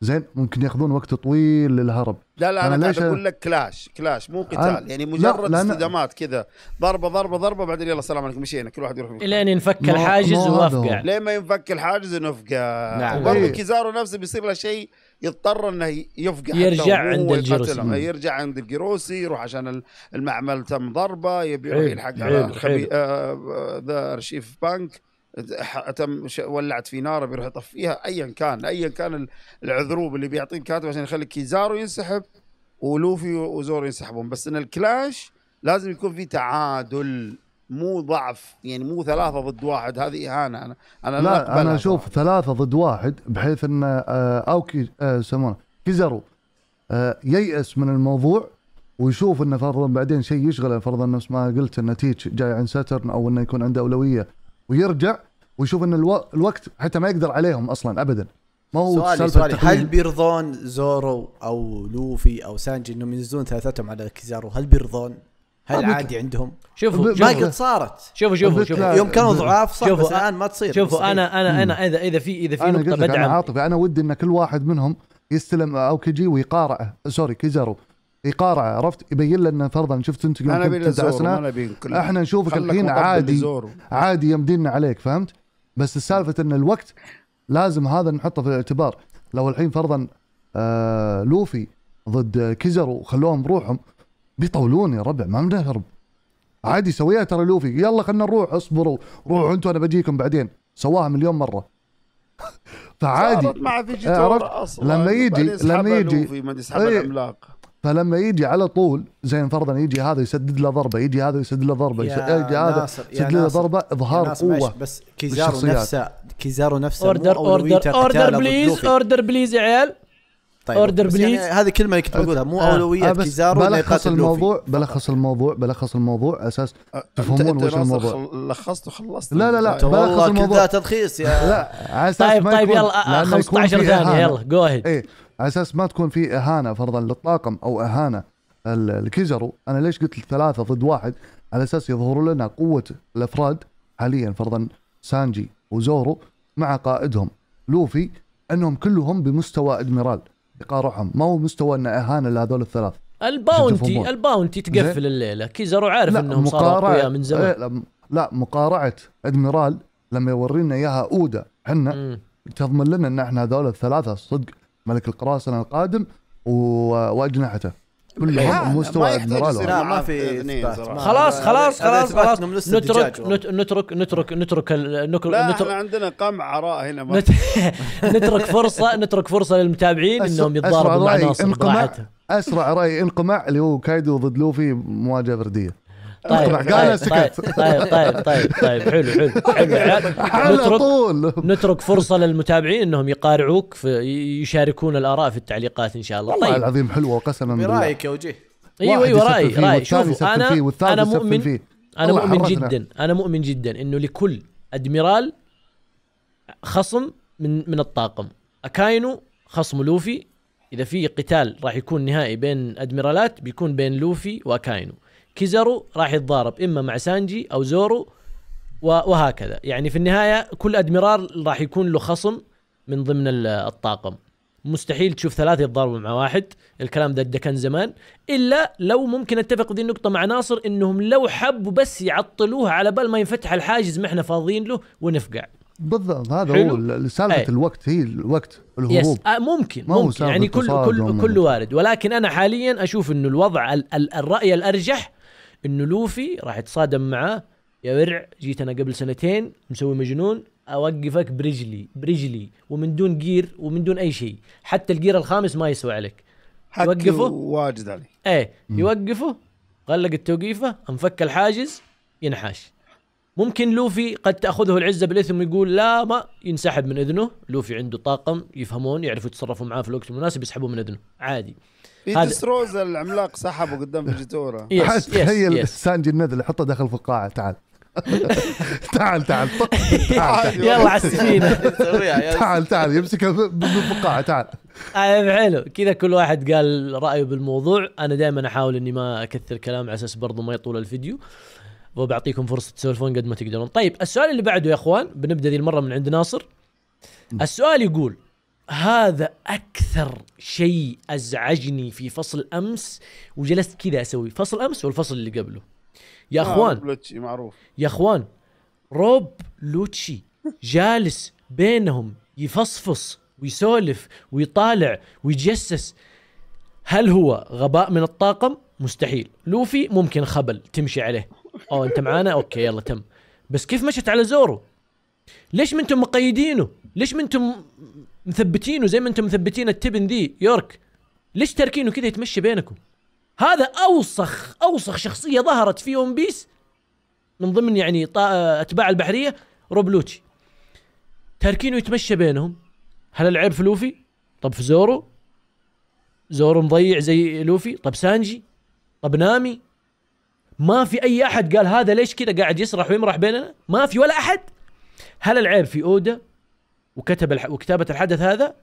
زين ممكن ياخذون وقت طويل للهرب لا لا انا, أنا قاعد اقول لك كلاش كلاش مو قتال يعني مجرد لا استدامات كذا ضربه ضربه ضربه بعدين يلا سلام عليكم مشينا كل واحد يروح لين ينفك الحاجز ونفقع لين ما ينفك الحاجز ونفقع نعم برضه إيه. كيزارو نفسه بيصير له شيء يضطر انه يفقع يرجع عند الجيروسي يرجع عند الجيروسي يروح عشان المعمل تم ضربه يبي يروح يلحق على آه، آه، ذا ارشيف بنك تم ولعت في نار بيروح يطفيها ايا كان ايا كان العذروب اللي بيعطيه الكاتب عشان يخلي كيزارو ينسحب ولوفي وزورو ينسحبون بس ان الكلاش لازم يكون في تعادل مو ضعف يعني مو ثلاثة ضد واحد هذه إهانة أنا أنا لا أنا أشوف طبعا. ثلاثة ضد واحد بحيث أن آه، أوكي آه، يسمونه كيزارو آه، ييأس من الموضوع ويشوف انه فرضا بعدين شيء يشغله فرضا نفس ما قلت أن تيتش جاي عن ساترن او انه يكون عنده اولويه ويرجع ويشوف ان الو... الوقت حتى ما يقدر عليهم اصلا ابدا ما هو سؤالي, سؤالي هل بيرضون زورو او لوفي او سانجي انهم ينزلون ثلاثتهم على كيزارو هل بيرضون؟ هل عادي عندهم؟ شوفوا ما قد صارت شوفوا شوفوا شوفوا يوم كانوا ضعاف صح شوفوا بس الان ما تصير شوفوا انا انا انا اذا اذا في اذا في نقطه بدعم انا عاطفي انا ودي ان كل واحد منهم يستلم او كيجي ويقارعه سوري كيزارو يقارعه عرفت يبين لنا فرضا شفت انت قلت انا تسع احنا نشوفك الحين عادي عادي يمدينا عليك فهمت بس السالفة ان الوقت لازم هذا نحطه في الاعتبار لو الحين فرضا آه لوفي ضد كيزر وخلوهم بروحهم بيطولون يا ربع ما بنهرب عادي سويها ترى لوفي يلا خلينا نروح اصبروا روحوا انتم انا بجيكم بعدين سواها مليون مره [LAUGHS] فعادي مع يجي لما يجي لما يجي فلما يجي على طول زين فرضا يجي هذا يسدد له ضربه يجي هذا يسدد له ضربه يجي هذا يسدد له ضربه اظهار قوه بس كيزارو نفسه كيزارو نفسه اوردر اوردر اوردر بليز اوردر بليز يا عيال طيب اوردر بليز يعني هذه كلمه كنت بقولها مو آه. اولويه آه كيزارو بلخص الموضوع بلخص الموضوع بلخص الموضوع اساس تفهمون وش الموضوع لخصت وخلصت لا لا لا بلخص الموضوع تلخيص يا لا على اساس طيب طيب يلا 15 ثانيه يلا جو اهيد على اساس ما تكون في اهانه فرضا للطاقم او اهانه الكيزرو انا ليش قلت ثلاثه ضد واحد على اساس يظهر لنا قوه الافراد حاليا فرضا سانجي وزورو مع قائدهم لوفي انهم كلهم بمستوى ادميرال يقارعهم ما هو مستوى ان اهانه لهذول الثلاث الباونتي الباونتي تقفل الليله كيزرو عارف انهم صاروا اقوياء من زمان إيه، لا مقارعه ادميرال لما يورينا اياها اودا احنا تضمن لنا ان احنا هذول الثلاثه صدق ملك القراصنة القادم واجنحته كل مستوى ادميرال لا ما في خلاص خلاص خلاص خلاص نترك نترك نترك نترك نترك لا احنا عندنا قمع عراء هنا [LAUGHS] نترك فرصه نترك فرصه للمتابعين انهم يتضاربوا مع ناصر اسرع راي انقمع اللي هو كايدو ضد لوفي مواجهه فرديه طيب قال طيب، سكت طيب طيب طيب طيب حلو حلو حلو [LAUGHS] على طول نترك فرصه للمتابعين انهم يقارعوك يشاركون الاراء في التعليقات ان شاء الله والله طيب. العظيم حلوه قسما بالله برايك يا وجيه ايوه ايوه رايي رايي شوف انا انا مؤمن فيه. انا مؤمن جدا انا مؤمن جدا انه لكل ادميرال خصم من من الطاقم اكاينو خصم لوفي اذا في قتال راح يكون نهائي بين ادميرالات بيكون بين لوفي واكاينو كيزارو راح يتضارب اما مع سانجي او زورو وهكذا يعني في النهايه كل ادميرال راح يكون له خصم من ضمن الطاقم مستحيل تشوف ثلاثه يتضاربوا مع واحد الكلام ده كان زمان الا لو ممكن اتفق ذي النقطه مع ناصر انهم لو حبوا بس يعطلوها على بال ما ينفتح الحاجز ما احنا فاضيين له ونفقع بالضبط هذا حلو. هو سالفه الوقت هي الوقت الهروب يس. آه ممكن ممكن يعني كل كل كل وارد ولكن انا حاليا اشوف انه الوضع الراي الارجح انه لوفي راح يتصادم معاه يا ورع جيت انا قبل سنتين مسوي مجنون اوقفك برجلي برجلي ومن دون جير ومن دون اي شيء حتى الجير الخامس ما يسوى عليك يوقفه واجد علي ايه يوقفه غلق التوقيفه انفك الحاجز ينحاش ممكن لوفي قد تاخذه العزه بالاثم ويقول لا ما ينسحب من اذنه لوفي عنده طاقم يفهمون يعرفوا يتصرفوا معاه في الوقت المناسب يسحبوه من اذنه عادي بيتس روز العملاق سحبه قدام فيجيتورا [LAUGHS] تخيل سانجي النذل حطه داخل في القاعه تعال [LAUGHS] تعال تعال أيوة. [LAUGHS] يلا على السفينه تعال تعال يمسك بالفقاعه تعال آه، حلو كذا كل واحد قال رايه بالموضوع انا دائما احاول اني ما اكثر كلام على اساس برضو ما يطول الفيديو وبعطيكم فرصه تسولفون قد ما تقدرون طيب السؤال اللي بعده يا اخوان بنبدا ذي المره من عند ناصر السؤال يقول هذا اكثر شيء ازعجني في فصل امس وجلست كذا اسوي فصل امس والفصل اللي قبله يا آه، اخوان لوتشي معروف يا اخوان روب لوتشي جالس بينهم يفصفص ويسولف ويطالع ويتجسس هل هو غباء من الطاقم مستحيل لوفي ممكن خبل تمشي عليه او انت معانا اوكي يلا تم بس كيف مشت على زورو ليش ما انتم مقيدينه ليش ما انتم مثبتينه زي ما انتم مثبتين التبن ذي يورك ليش تاركينه كذا يتمشى بينكم هذا اوسخ اوسخ شخصيه ظهرت في ون بيس من ضمن يعني طا... آه، اتباع البحريه روبلوتشي تاركينه يتمشى بينهم هل العيب في لوفي؟ طب في زورو؟ زورو مضيع زي لوفي؟ طب سانجي؟ طب نامي؟ ما في اي احد قال هذا ليش كذا قاعد يسرح ويمرح بيننا؟ ما في ولا احد؟ هل العيب في اودا؟ وكتب الح... وكتابه الحدث هذا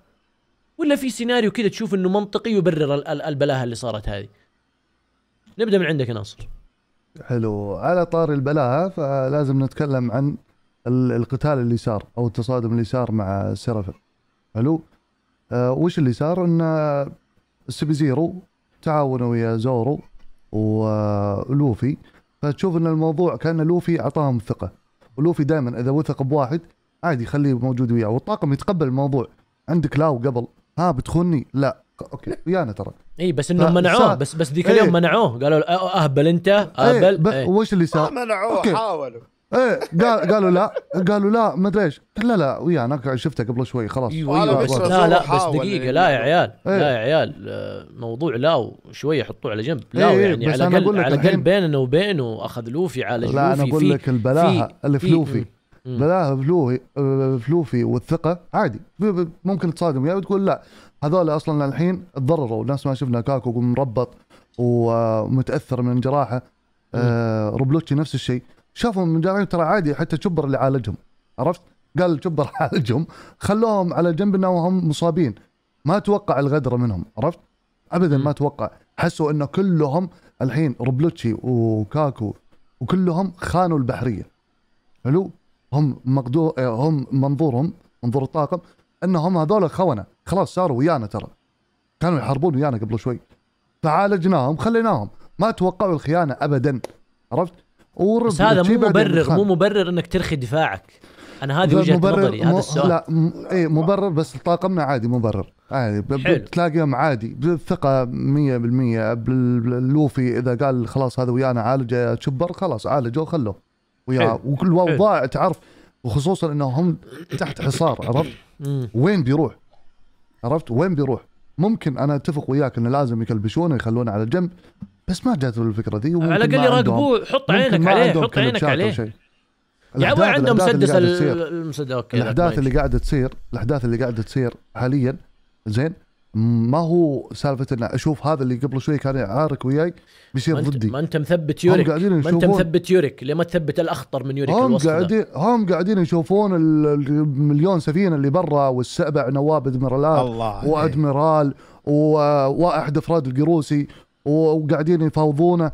ولا في سيناريو كذا تشوف انه منطقي يبرر البلاهه اللي صارت هذه نبدا من عندك يا ناصر حلو على طار البلاهه فلازم نتكلم عن القتال اللي صار او التصادم اللي صار مع سيرف حلو آه وش اللي صار ان سبيزيرو زيرو تعاونوا ويا زورو ولوفي فتشوف ان الموضوع كان لوفي اعطاهم ثقه ولوفي دائما اذا وثق بواحد عادي خليه موجود وياه والطاقم يتقبل الموضوع عندك لاو قبل ها بتخوني لا اوكي ويانا ترى اي بس انهم منعوه بس بس ذيك اليوم منعوه قالوا أه، اهبل انت اهبل إيه. إيه. وش اللي صار؟ منعوه حاولوا ايه قال قالوا لا قالوا لا ما ادري ايش لا لا ويانا شفته قبل شوي خلاص ايوه ايوه لا لا بس دقيقه لا يا عيال ايه. لا يا عيال موضوع لاو شويه حطوه على جنب لاو ايه يعني على الاقل على الاقل بيننا وبينه اخذ لوفي عالج لوفي لا انا اقول لك البلاهه اللي في لوفي بلاها فلوي آه، فلوفي والثقه عادي ممكن تصادم وياه يعني وتقول لا هذول اصلا للحين تضرروا نفس ما شفنا كاكو مربط ومتاثر من جراحه آه روبلوتشي نفس الشيء شافهم من جراحه ترى عادي حتى تشبر اللي عالجهم عرفت؟ قال تشبر [LAUGHS] عالجهم خلوهم على جنب وهم مصابين ما توقع الغدره منهم عرفت؟ ابدا ما توقع حسوا انه كلهم الحين روبلوتشي وكاكو وكلهم خانوا البحريه حلو هم مقدور هم منظورهم منظور الطاقم انهم هذول خونه خلاص صاروا ويانا ترى كانوا يحاربون ويانا قبل شوي فعالجناهم خليناهم ما توقعوا الخيانه ابدا عرفت بس هذا مو مبرر مو مبرر انك ترخي دفاعك انا هذه وجهه نظري هذا السؤال لا م... اي مبرر بس طاقمنا عادي مبرر عادي ب... تلاقيهم عادي بالثقه 100% باللوفي اذا قال خلاص هذا ويانا عالجه شبر خلاص عالجه وخلوه وياه والاوضاع تعرف وخصوصا انهم تحت حصار عرفت؟ وين بيروح؟ عرفت؟ وين بيروح؟ ممكن انا اتفق وياك انه لازم يكلبشونه يخلونه على جنب بس ما جات الفكره ذي على الاقل يراقبوه حط عينك عليه حط عينك عليه يعني عنده مسدس المسدس اوكي الاحداث اللي قاعده تصير الاحداث اللي قاعده تصير حاليا زين ما هو سالفه ان اشوف هذا اللي قبل شوي كان يعارك وياي بيصير ضدي ما انت مثبت يوريك ما انت مثبت يوريك ليه ما تثبت الاخطر من يوريك هم قاعدين هم قاعدين يشوفون المليون سفينه اللي برا والسبع نواب ادميرالات وادميرال وواحد افراد القروسي وقاعدين يفاوضونه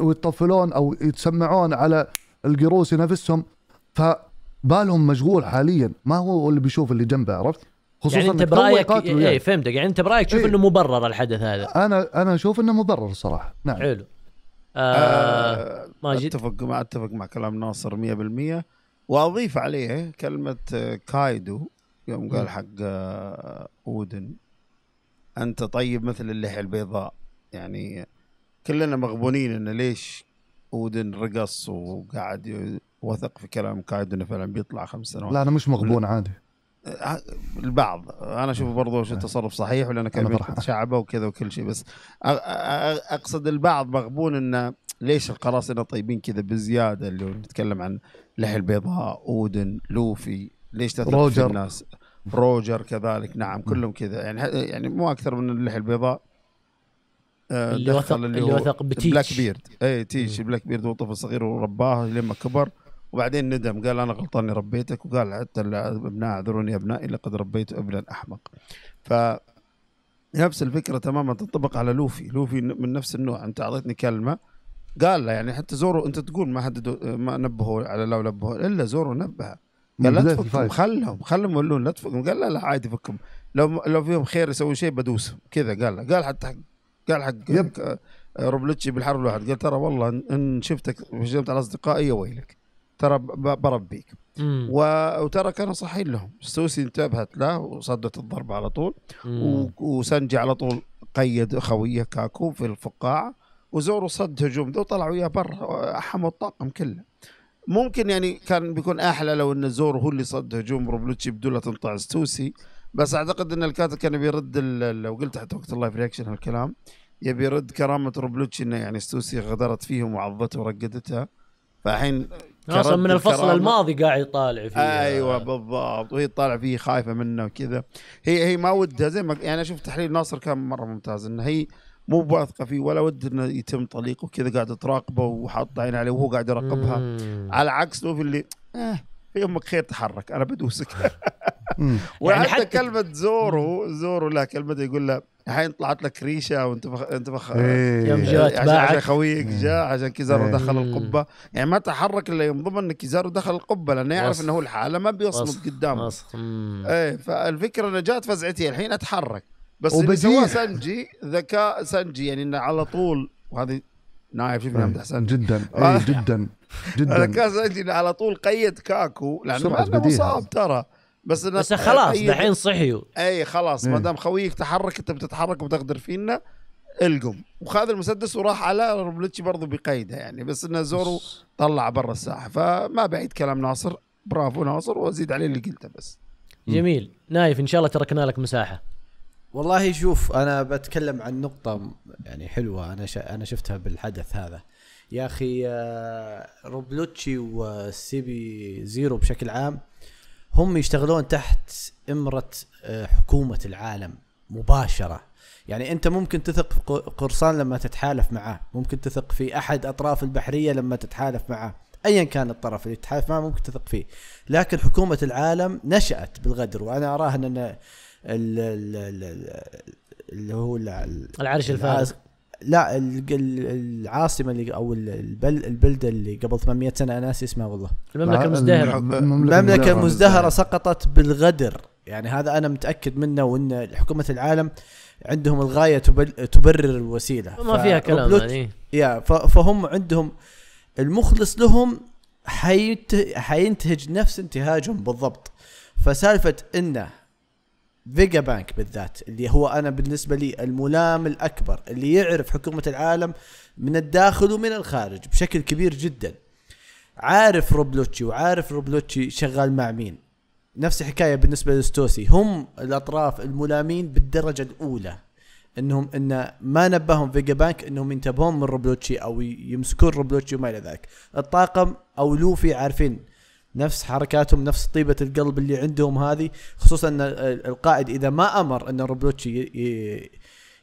ويطفلون او يتسمعون على القروسي نفسهم فبالهم مشغول حاليا ما هو اللي بيشوف اللي جنبه عرفت؟ خصوصا يعني انت برايك إيه، يعني. اي فهمتك يعني انت برايك تشوف إيه. انه مبرر الحدث هذا انا انا اشوف انه مبرر الصراحه نعم حلو آه آه ماجد اتفق مع اتفق مع كلام ناصر 100% واضيف عليه كلمه كايدو يوم قال حق آه، اودن انت طيب مثل اللحيه البيضاء يعني كلنا مغبونين انه ليش اودن رقص وقاعد وثق في كلام كايدو انه فعلا بيطلع خمس سنوات لا انا مش مغبون عادي البعض انا اشوف نعم. برضه شو نعم. التصرف صحيح ولا انا كلمه شعبه وكذا وكل شيء بس اقصد البعض مغبون انه ليش القراصنه طيبين كذا بزياده اللي نتكلم عن لحي البيضاء اودن لوفي ليش تثق في الناس روجر كذلك نعم, نعم. كلهم كذا يعني يعني مو اكثر من اللحيه البيضاء آه، اللي وثق اللي, اللي وثق بتيش بلاك بيرد اي تيش بلاك بيرد وطفل طفل صغير ورباه لما كبر وبعدين ندم قال انا غلطان ربيتك وقال حتى الابناء اعذروني ابنائي لقد ربيت ابنا احمق ف نفس الفكره تماما تنطبق على لوفي لوفي من نفس النوع انت اعطيتني كلمه قال له يعني حتى زورو انت تقول ما حد ما نبهوا على لا نبهوا الا زورو نبه قال لا تفكهم خلهم خلهم يولون لا تفكهم قال لا لا عادي فكهم لو لو فيهم خير يسوي شيء بدوسهم كذا قال له قال حتى حق قال حق يب. روبلتشي بالحرب الواحد قال ترى والله ان شفتك هجمت على اصدقائي يا ويلك ترى بربيك وترى كانوا صحيين لهم السوسي انتبهت له وصدت الضربة على طول وسنجي على طول قيد خويه كاكو في الفقاعة وزوروا صد هجوم ذو طلعوا يا برا حموا الطاقم كله ممكن يعني كان بيكون احلى لو ان زورو هو اللي صد هجوم روبلوتشي بدوله تنطع السوسي بس اعتقد ان الكاتب كان بيرد لو قلت حتى وقت اللايف رياكشن هالكلام يبي يرد كرامه روبلوتشي انه يعني السوسي غدرت فيهم وعضته ورقدتها فالحين اصلا آه، من الفصل الماضي قاعد يطالع فيه ايوه بالضبط وهي تطالع فيه خايفه منه وكذا هي هي ما ودها زي ما يعني اشوف تحليل ناصر كان مره ممتاز انه هي مو واثقه فيه ولا ود انه يتم طليقه وكذا قاعده تراقبه وحاطه عين عليه وهو قاعد يراقبها على عكس لوفي اللي اه يومك خير تحرك انا بدوسك [LAUGHS] يعني وحتى يعني كلمه زورو زورو لا كلمه يقول له الحين طلعت لك ريشه وانت بخ... انت بخ... إيه. يوم جاء عشان, عشان خويك جاء عشان كيزارو إيه. دخل القبه يعني ما تحرك الا يوم ضمن كيزارو دخل القبه لانه يعرف انه هو الحاله ما بيصمد قدامه ايه فالفكره انه جات فزعتي الحين اتحرك بس اللي سنجي سانجي ذكاء سانجي يعني انه على طول وهذه نايف شفنا طيب. متحسن جدا [LAUGHS] اي جدا جدا انا كاس على طول قيد كاكو لانه ما مصاب ترى بس بس خلاص دحين صحيوا اي خلاص إيه. ما دام خويك تحرك انت بتتحرك وبتقدر فينا القم وخذ المسدس وراح على روبليتشي برضه بقيده يعني بس انه زورو طلع برا الساحه فما بعيد كلام ناصر برافو ناصر وازيد عليه اللي قلته بس جميل نايف ان شاء الله تركنا لك مساحه والله شوف انا بتكلم عن نقطة يعني حلوة انا انا شفتها بالحدث هذا يا اخي آه، روبلوتشي وسيبي زيرو بشكل عام هم يشتغلون تحت امرة آه، حكومة العالم مباشرة يعني انت ممكن تثق في قرصان لما تتحالف معاه ممكن تثق في احد اطراف البحرية لما تتحالف معاه ايا كان الطرف اللي تتحالف معه ممكن تثق فيه لكن حكومة العالم نشأت بالغدر وانا اراها ان اللي هو العرش الفارغ لا العاصمه اللي او البل البلده اللي قبل 800 سنه انا ناسي اسمها والله المملكه المزدهره المملكه المزدهره سقطت بالغدر يعني هذا انا متاكد منه وان حكومه العالم عندهم الغايه تبرر الوسيله ما فيها كلام يعني يا فهم عندهم المخلص لهم حينتهج نفس انتهاجهم بالضبط فسالفه انه فيجا بانك بالذات اللي هو انا بالنسبه لي الملام الاكبر اللي يعرف حكومه العالم من الداخل ومن الخارج بشكل كبير جدا عارف روبلوتشي وعارف روبلوتشي شغال مع مين نفس الحكايه بالنسبه لستوسي هم الاطراف الملامين بالدرجه الاولى انهم ان ما نبههم فيجا بانك انهم ينتبهون من روبلوتشي او يمسكون روبلوتشي وما الى ذلك الطاقم او لوفي عارفين نفس حركاتهم نفس طيبه القلب اللي عندهم هذه خصوصا ان القائد اذا ما امر ان روبلوتشي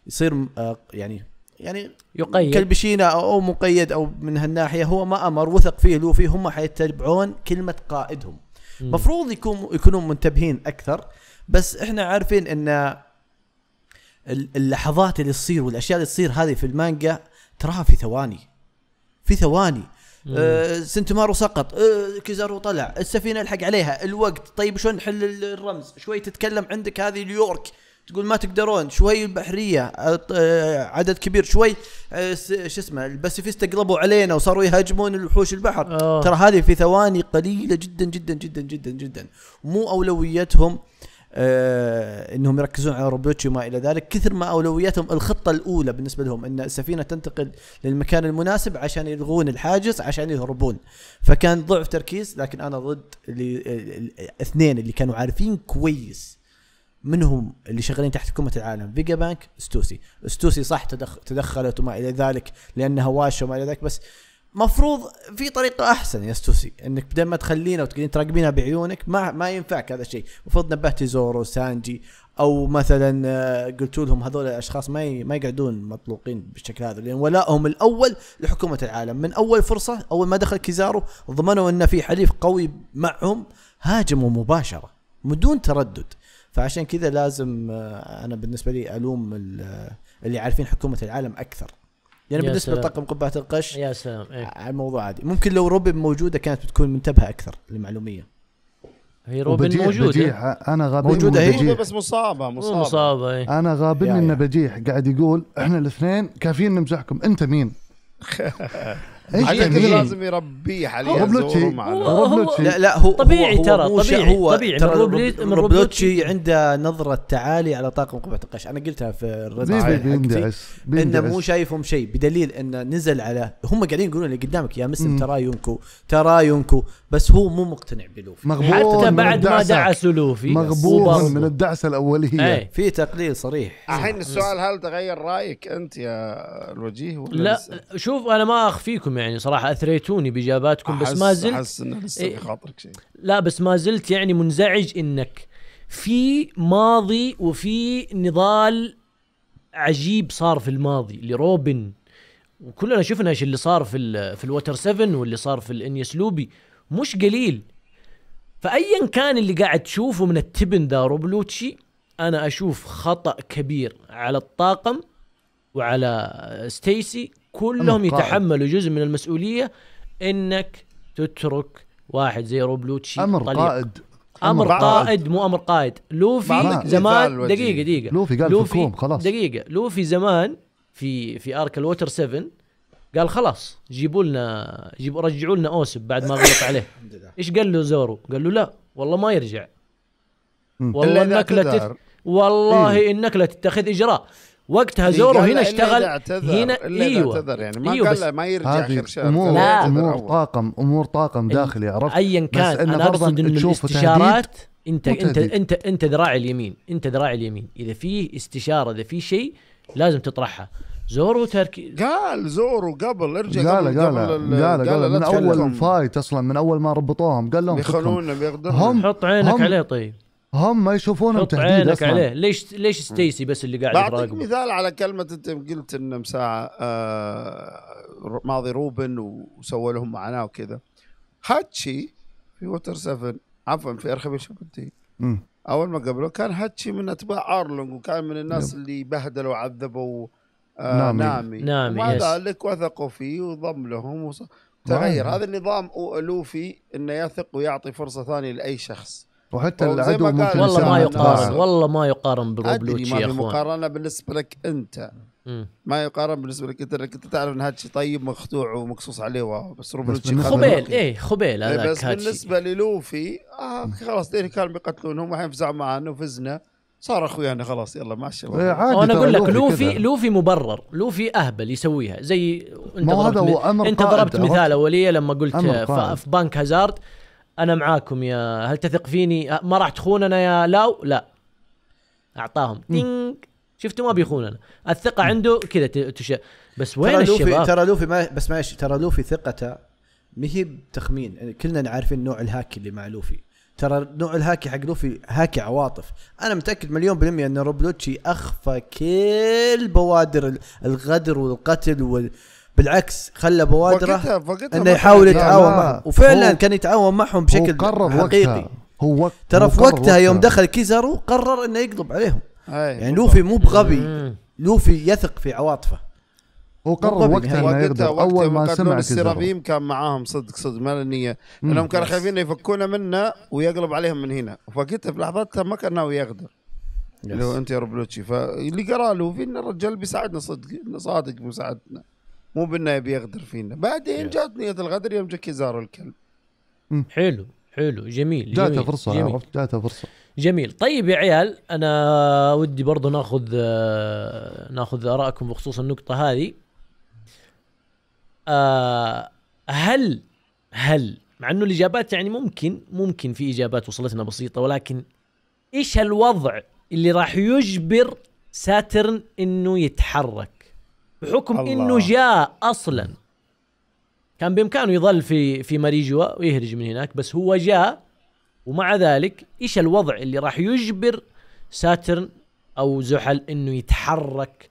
يصير آه، يعني يعني يقيد كلبشينا او مقيد او من هالناحيه هو ما امر وثق فيه لوفي هم حيتبعون كلمه قائدهم مفروض يكون يكونوا منتبهين اكثر بس احنا عارفين ان اللحظات اللي تصير والاشياء اللي تصير هذه في المانجا تراها في ثواني في ثواني آه، سنتمارو سقط آه، كيزارو طلع السفينه الحق عليها الوقت طيب شلون نحل الرمز شوي تتكلم عندك هذه نيويورك تقول ما تقدرون شوي البحريه آه، عدد كبير شوي شو اسمه الباسيفيست قلبوا علينا وصاروا يهاجمون الوحوش البحر أوه. ترى هذه في ثواني قليله جدا جدا جدا جدا جدا مو اولويتهم آه، انهم يركزون على روبوتشي وما الى ذلك كثر ما اولوياتهم الخطه الاولى بالنسبه لهم ان السفينه تنتقل للمكان المناسب عشان يلغون الحاجز عشان يهربون فكان ضعف تركيز لكن انا ضد الاثنين اللي كانوا عارفين كويس منهم اللي شغالين تحت حكومه العالم فيجا بانك ستوسي استوسي صح تدخلت وما الى ذلك لانها واشه وما الى ذلك بس مفروض في طريقه احسن يا ستوسي انك بدل ما تخلينا وتقعدين تراقبينها بعيونك ما ما ينفعك هذا الشيء المفروض نبهتي زورو سانجي او مثلا آه، قلت لهم هذول الاشخاص ما ما يقعدون مطلوقين بالشكل هذا لان ولائهم الاول لحكومه العالم من اول فرصه اول ما دخل كيزارو ضمنوا ان في حليف قوي معهم هاجموا مباشره بدون تردد فعشان كذا لازم آه، انا بالنسبه لي الوم آه، اللي عارفين حكومه العالم اكثر يعني بالنسبه لطاقم قبعه القش يا سلام إيه. الموضوع عادي ممكن لو روبن موجوده كانت بتكون منتبهه اكثر للمعلوميه هي روبن موجودة بجيح انا غابني موجودة هي بجيح. بس مصابة مصابة, مصابة ايه. انا غابن ان بجيح قاعد يقول احنا الاثنين كافيين نمزحكم انت مين [LAUGHS] يعني؟ لازم يربيه حاليا روبلوتشي روبلوتشي لا لا هو طبيعي ترى طبيعي هو طبيعي ترى من روبلوتشي عنده نظره تعالي على طاقم قبعه القش انا قلتها في الرد انه مو شايفهم شيء بدليل انه نزل على هم قاعدين يقولون اللي قدامك يا مسلم ترى يونكو ترى يونكو بس هو مو مقتنع بلوفي مغبون حتى بعد ما دعس لوفي مغبون من الدعسه الاوليه ايه. في تقليل صريح الحين السؤال هل تغير رايك انت يا الوجيه ولا لا لسه؟ شوف انا ما اخفيكم يعني صراحه اثريتوني باجاباتكم بس ما زلت احس انه لسه إيه. في خاطرك شيء لا بس ما زلت يعني منزعج انك في ماضي وفي نضال عجيب صار في الماضي لروبن وكلنا شفنا ايش اللي صار في الـ في الوتر 7 واللي صار في الانيس لوبي مش قليل فايا كان اللي قاعد تشوفه من التبن ذا روبلوتشي انا اشوف خطا كبير على الطاقم وعلى ستيسي كلهم يتحملوا جزء من المسؤوليه انك تترك واحد زي روبلوتشي امر طليق. قائد امر قائد. قائد مو امر قائد لوفي زمان دقيقه دقيقه لوفي قال لوفي خلاص دقيقه لوفي زمان في في ارك الوتر 7 قال خلاص جيبوا لنا جيبوا رجعوا لنا اوسب بعد ما غلط عليه [LAUGHS] ايش قال له زورو؟ قال له لا والله ما يرجع والله انك تت... والله إيه؟ انك لتتخذ اجراء وقتها زورو هنا اشتغل هنا ايوه اعتذر يعني ما أيوة قال ما يرجع اخر امور لا. امور طاقم امور طاقم داخلي عرفت ايا كان بس انا اقصد انه الاستشارات انت انت انت انت ذراع اليمين انت ذراع اليمين اذا في استشاره اذا في شيء لازم تطرحها زورو تركي قال زورو قبل ارجع قال قال قال قال من اول فايت اصلا من اول ما ربطوهم قال لهم يخلونا هم حط عينك هم عليه طيب هم ما يشوفونه حط عينك أصلاً. عليه ليش ليش ستيسي بس اللي قاعد يراقب بعطيك مثال على كلمه انت قلت انه مساعة آه ماضي روبن وسوى لهم معاناه وكذا هاتشي في ووتر 7 عفوا في ارخبي شبنتي اول ما قبله كان هاتشي من اتباع ارلونج وكان من الناس يب. اللي بهدلوا وعذبوا آه، نامي نامي, نامي ومع ذلك وثقوا فيه وضم لهم وص... تغير نعم. هذا النظام لوفي انه يثق ويعطي فرصه ثانيه لاي شخص وحتى العدو ممكن والله ما يقارن والله ما يقارن بروبلوتشي ما في مقارنه بالنسبه لك انت ما يقارن بالنسبه لك انت انك انت تعرف ان هاتشي طيب مخدوع ومقصوص عليه بس روبلوتشي بس خبيل اي خبيل هذا بس هاتشي. بالنسبه للوفي آه خلاص إيه، كانوا بيقتلونهم واحنا فزعوا معنا وفزنا صار اخوي انا خلاص يلا مع الشباب إيه، عادي انا اقول لك لوفي كدا. لوفي مبرر لوفي اهبل يسويها زي انت ضربت هذا هو أمر انت ضربت مثال اوليه لما قلت في بنك هازارد انا معاكم يا هل تثق فيني ما راح تخوننا يا لاو لا اعطاهم تينج شفتوا ما بيخوننا الثقه عنده كذا تش... بس وين ترى لوفي الشباب ترى لوفي ما بس معلش ترى لوفي ثقته ما هي بتخمين كلنا عارفين نوع الهاكي اللي مع لوفي ترى نوع الهاكي حق لوفي هاكي عواطف انا متاكد مليون بالميه ان روبلوتشي اخفى كل بوادر الغدر والقتل وال... بالعكس خلى بوادره وقتها وقتها انه يحاول يتعاون معهم وفعلا كان يتعاون معهم بشكل قرر حقيقي وقتها. هو وقت ترى في وقتها وقتها. يوم دخل كيزارو قرر انه يقلب عليهم يعني لوفي مو بغبي لوفي يثق في عواطفه هو قرر وقتها يعني انه يقدر اول ما سمع السرابيم كان معاهم صدق صدق ما نيه لانهم كانوا خايفين يفكونه منه ويقلب عليهم من هنا فقلت لحظتها ما كان ناوي يقدر اللي هو انت يا لوتشي فاللي قرا له في ان الرجال بيساعدنا صدق انه صادق بمساعدتنا مو بانه يبي يغدر فينا بعدين جات نيه الغدر يوم جاك يزاروا الكلب حلو حلو جميل جاته فرصه عرفت جاته فرصه جميل طيب يا عيال انا ودي برضه ناخذ آه، ناخذ ارائكم بخصوص النقطه هذه آه هل هل مع انه الاجابات يعني ممكن ممكن في اجابات وصلتنا بسيطه ولكن ايش الوضع اللي راح يجبر ساترن انه يتحرك بحكم الله. انه جاء اصلا كان بامكانه يظل في في ماريجوا ويهرج من هناك بس هو جاء ومع ذلك ايش الوضع اللي راح يجبر ساترن او زحل انه يتحرك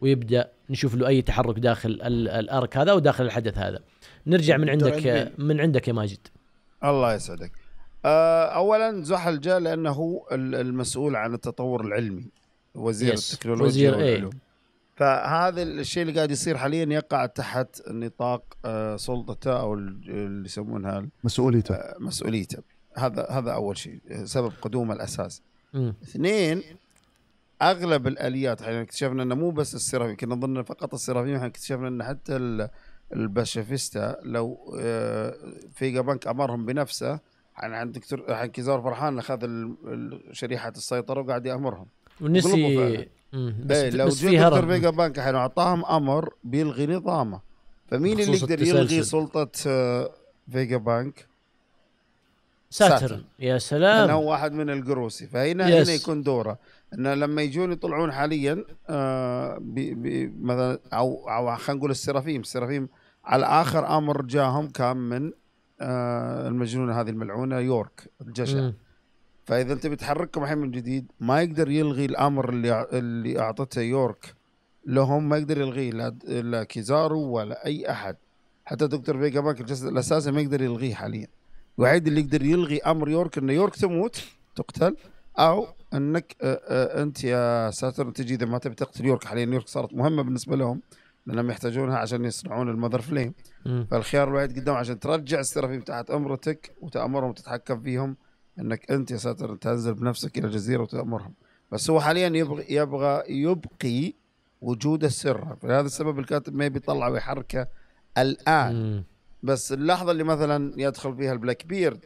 ويبدا نشوف له اي تحرك داخل الارك هذا وداخل الحدث هذا نرجع من عندك من عندك يا ماجد الله يسعدك آه، اولا زحل جاء لانه المسؤول عن التطور العلمي وزير يس. التكنولوجيا وزير إيه. والعلوم ايه. فهذا الشيء اللي قاعد يصير حاليا يقع تحت نطاق آه، سلطته او اللي يسمونها مسؤوليته آه، مسؤوليته هذا هذا اول شيء سبب قدوم الاساس م. اثنين اغلب الاليات احنا اكتشفنا انه مو بس السيرافيم كنا نظن فقط السيرافيم احنا اكتشفنا انه حتى الباشافيستا لو آه، فيجا بنك امرهم بنفسه عن دكتور عن كيزار فرحان اخذ شريحه السيطره وقاعد يامرهم ونسي بس, ايه لو بس في دكتور فيجا بانك الحين اعطاهم امر بيلغي نظامه فمين اللي يقدر يلغي سلطه آه، فيجا بانك؟ ساترن. ساترن يا سلام لانه واحد من القروسي فهنا يس. هنا يكون دوره ان لما يجون يطلعون حاليا آه مثلا او او خلينا نقول السرافيم السرافيم على اخر امر جاهم كان من آه المجنونه هذه الملعونه يورك الجشع فاذا انت بتحركهم الحين من جديد ما يقدر يلغي الامر اللي اللي اعطته يورك لهم ما يقدر يلغيه لا لا كيزارو ولا اي احد حتى دكتور فيجا باك الاساسي ما يقدر يلغيه حاليا الوحيد اللي يقدر يلغي امر يورك ان يورك تموت تقتل او انك انت يا ساترن تجي اذا ما تبي تقتل يورك حاليا يورك صارت مهمه بالنسبه لهم لانهم يحتاجونها عشان يصنعون المذر فليم فالخيار الوحيد قدام عشان ترجع السرافيم تحت امرتك وتامرهم وتتحكم فيهم انك انت يا ساترن تنزل بنفسك الى الجزيره وتامرهم بس هو حاليا يبغى يبغى يبقي وجوده سرا فلهذا السبب الكاتب ما يبي ويحركه الان مم. بس اللحظه اللي مثلا يدخل فيها البلاك بيرد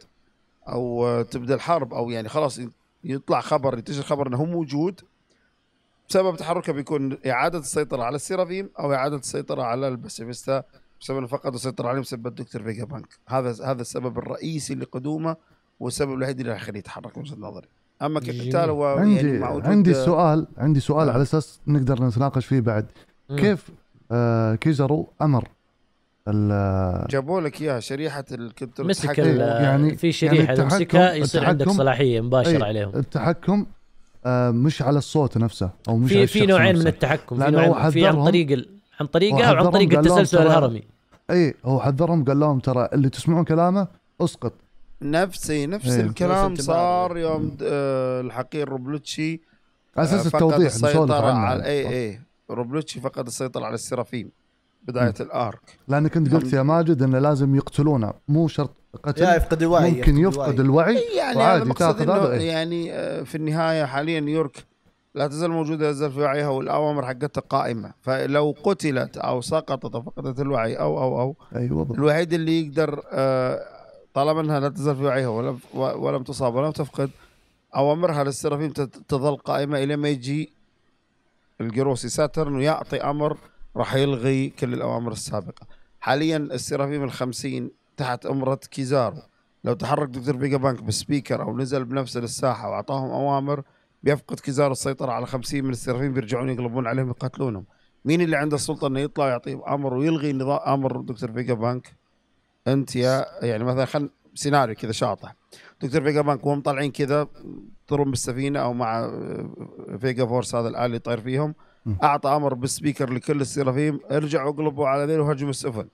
او تبدا الحرب او يعني خلاص يطلع خبر ينتشر خبر انه هو موجود بسبب تحركه بيكون اعاده السيطره على السيرافيم او اعاده السيطره على الباسيفيستا بسبب انه فقدوا السيطره عليه بسبب الدكتور فيجا بانك هذا هذا السبب الرئيسي لقدومه والسبب الوحيد اللي راح يخليه يتحرك وجهه نظري اما كقتال هو عندي يعني عندي سؤال عندي سؤال آه. على اساس نقدر نتناقش فيه بعد كيف آه كيزرو امر جابوا لك اياها شريحه الكنترول مسك يعني في يعني شريحه يعني تمسكها يصير عندك صلاحيه مباشره ايه عليهم التحكم آه مش على الصوت نفسه او مش في في نوعين نفسه. من التحكم في نوعين في عن طريق عن طريقه او عن طريق التسلسل الهرمي اي هو حذرهم قال لهم ترى اللي تسمعون كلامه اسقط نفسي نفس ايه. الكلام صار يوم آه، الحقير روبلوتشي اساس آه، التوضيح نسولف عنه اي اي إيه. روبلوتشي فقد السيطره على السرافيم بدايه الارك لانك كنت قلت نعم. يا ماجد انه لازم يقتلونه مو شرط قتل لا يفقد الوعي ممكن يفقد, يفقد الوعي يعني وعادي يعني آه، في النهايه حاليا نيويورك لا تزال موجودة تزال في وعيها والأوامر حقتها قائمة فلو قتلت أو سقطت أو فقدت الوعي أو أو أو أيوة الوحيد اللي يقدر آه، طالما أنها لا تزال في وعيها ولم ولم تصاب ولم تفقد أوامرها للسرافيم تظل قائمة إلى ما يجي الجروسي ساترن ويعطي أمر راح يلغي كل الأوامر السابقة حاليا السيرافيم الخمسين تحت أمرة كيزارو لو تحرك دكتور بيجا بانك بالسبيكر أو نزل بنفسه للساحة وأعطاهم أوامر بيفقد كيزارو السيطرة على خمسين من السيرافيم بيرجعون يقلبون عليهم يقتلونهم مين اللي عنده السلطة إنه يطلع ويعطيهم أمر ويلغي نظام أمر دكتور بيجا بانك أنت يا يعني مثلا خل سيناريو كذا شاطح دكتور فيجا بانك وهم طالعين كذا يطيرون بالسفينه او مع آه، فيجا فورس هذا الآلي اللي طاير فيهم اعطى امر بالسبيكر لكل السرافيم ارجعوا اقلبوا على ذيل وهجموا السفن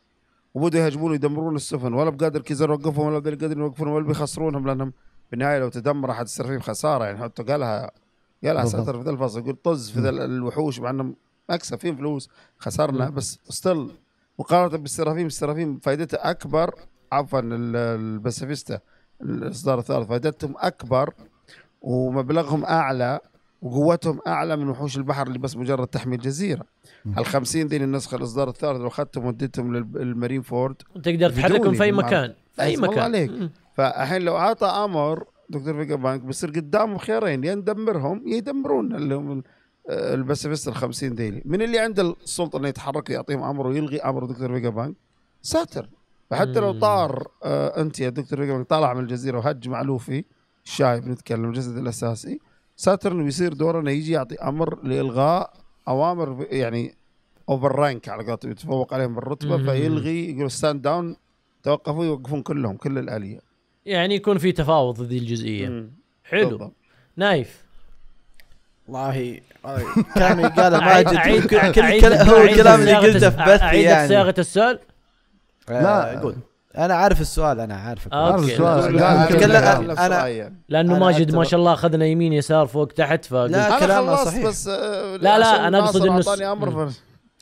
وبدوا يهاجمون يدمرون السفن ولا بقادر كيزر يوقفهم ولا بقادر يوقفهم ولا بيخسرونهم لانهم بالنهايه لو تدمر احد السرافيم خساره يعني حتى قالها قالها ساتر في ذا الفصل يقول طز في ذا الوحوش مع انهم اكسب فيهم فلوس خسرنا بس ستيل مقارنه بالسرافيم السرافيم فائدتها اكبر عفوا الباسفيستا الاصدار الثالث فائدتهم اكبر ومبلغهم اعلى وقوتهم اعلى من وحوش البحر اللي بس مجرد تحمي الجزيره ال 50 ذي النسخه الاصدار الثالث لو اخذتهم وديتهم للمارين فورد تقدر تحركهم في اي مكان في اي مكان عليك فالحين لو اعطى امر دكتور فيجا بانك بيصير قدامهم خيارين يا ندمرهم يا يدمرون اللي هم آه، الباسيفست ال 50 ذيلي من اللي عنده السلطه انه يتحرك يعطيهم امر ويلغي امر دكتور فيجا بانك ساتر فحتى لو طار آه، انت يا دكتور فيجا بانك طلع من الجزيره وهج مع لوفي الشايب نتكلم الجسد الاساسي ساترن بيصير دوره انه يجي يعطي امر لالغاء اوامر يعني اوفر رانك على قولتهم يتفوق عليهم بالرتبه فيلغي يقول ستاند داون توقفوا يوقفون كلهم كل الاليه يعني يكون في تفاوض ذي الجزئيه مم. حلو بالضبط. نايف والله كلام قاله ماجد كل هو الكلام اللي قلته في بث يعني صياغه السؤال آه، لا قول انا عارف السؤال انا عارفك عارف السؤال انا, لانه ماجد ما شاء الله اخذنا يمين يسار فوق تحت ف لا كلام صحيح بس آه، لا لا انا اقصد انه اعطاني امر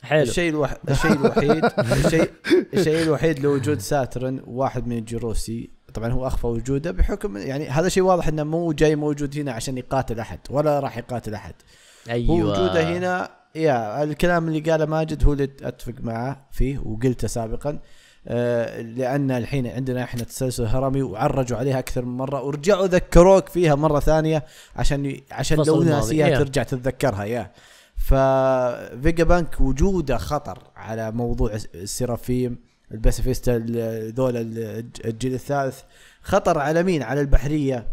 حلو الشيء الوحيد الشيء الوحيد الشيء الشيء الوحيد لوجود ساترن واحد من الجروسي طبعا هو اخفى وجوده بحكم يعني هذا شيء واضح انه مو جاي موجود هنا عشان يقاتل احد ولا راح يقاتل احد ايوه وجوده هنا يا الكلام اللي قاله ماجد هو اللي اتفق معه فيه وقلته سابقا آه، لان الحين عندنا احنا تسلسل هرمي وعرجوا عليها اكثر من مره ورجعوا ذكروك فيها مره ثانيه عشان عشان لو ناسيها إيه. ترجع تتذكرها يا ففيجا بانك وجوده خطر على موضوع السيرافيم الباسيفيستا ذول الجيل الثالث خطر على مين على البحريه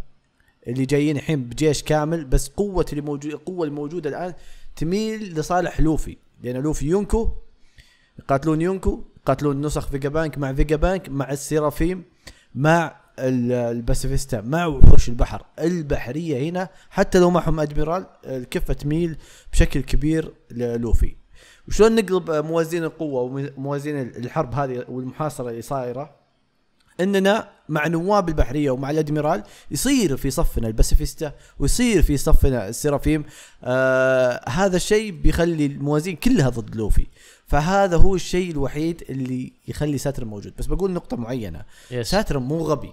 اللي جايين الحين بجيش كامل بس قوه اللي موجود القوه الموجوده الان تميل لصالح لوفي لان لوفي يونكو يقاتلون يونكو قتلوا النسخ فيجا بانك مع فيجا بانك مع السيرافيم مع الباسيفيستا مع وحوش البحر البحريه هنا حتى لو معهم ادميرال الكفه تميل بشكل كبير للوفي وشلون نقلب موازين القوه وموازين الحرب هذه والمحاصره اللي صايره اننا مع نواب البحريه ومع الادميرال يصير في صفنا الباسيفيستا ويصير في صفنا السيرافيم آه هذا الشيء بيخلي الموازين كلها ضد لوفي فهذا هو الشيء الوحيد اللي يخلي ساترن موجود بس بقول نقطه معينه yes. ساترن مو غبي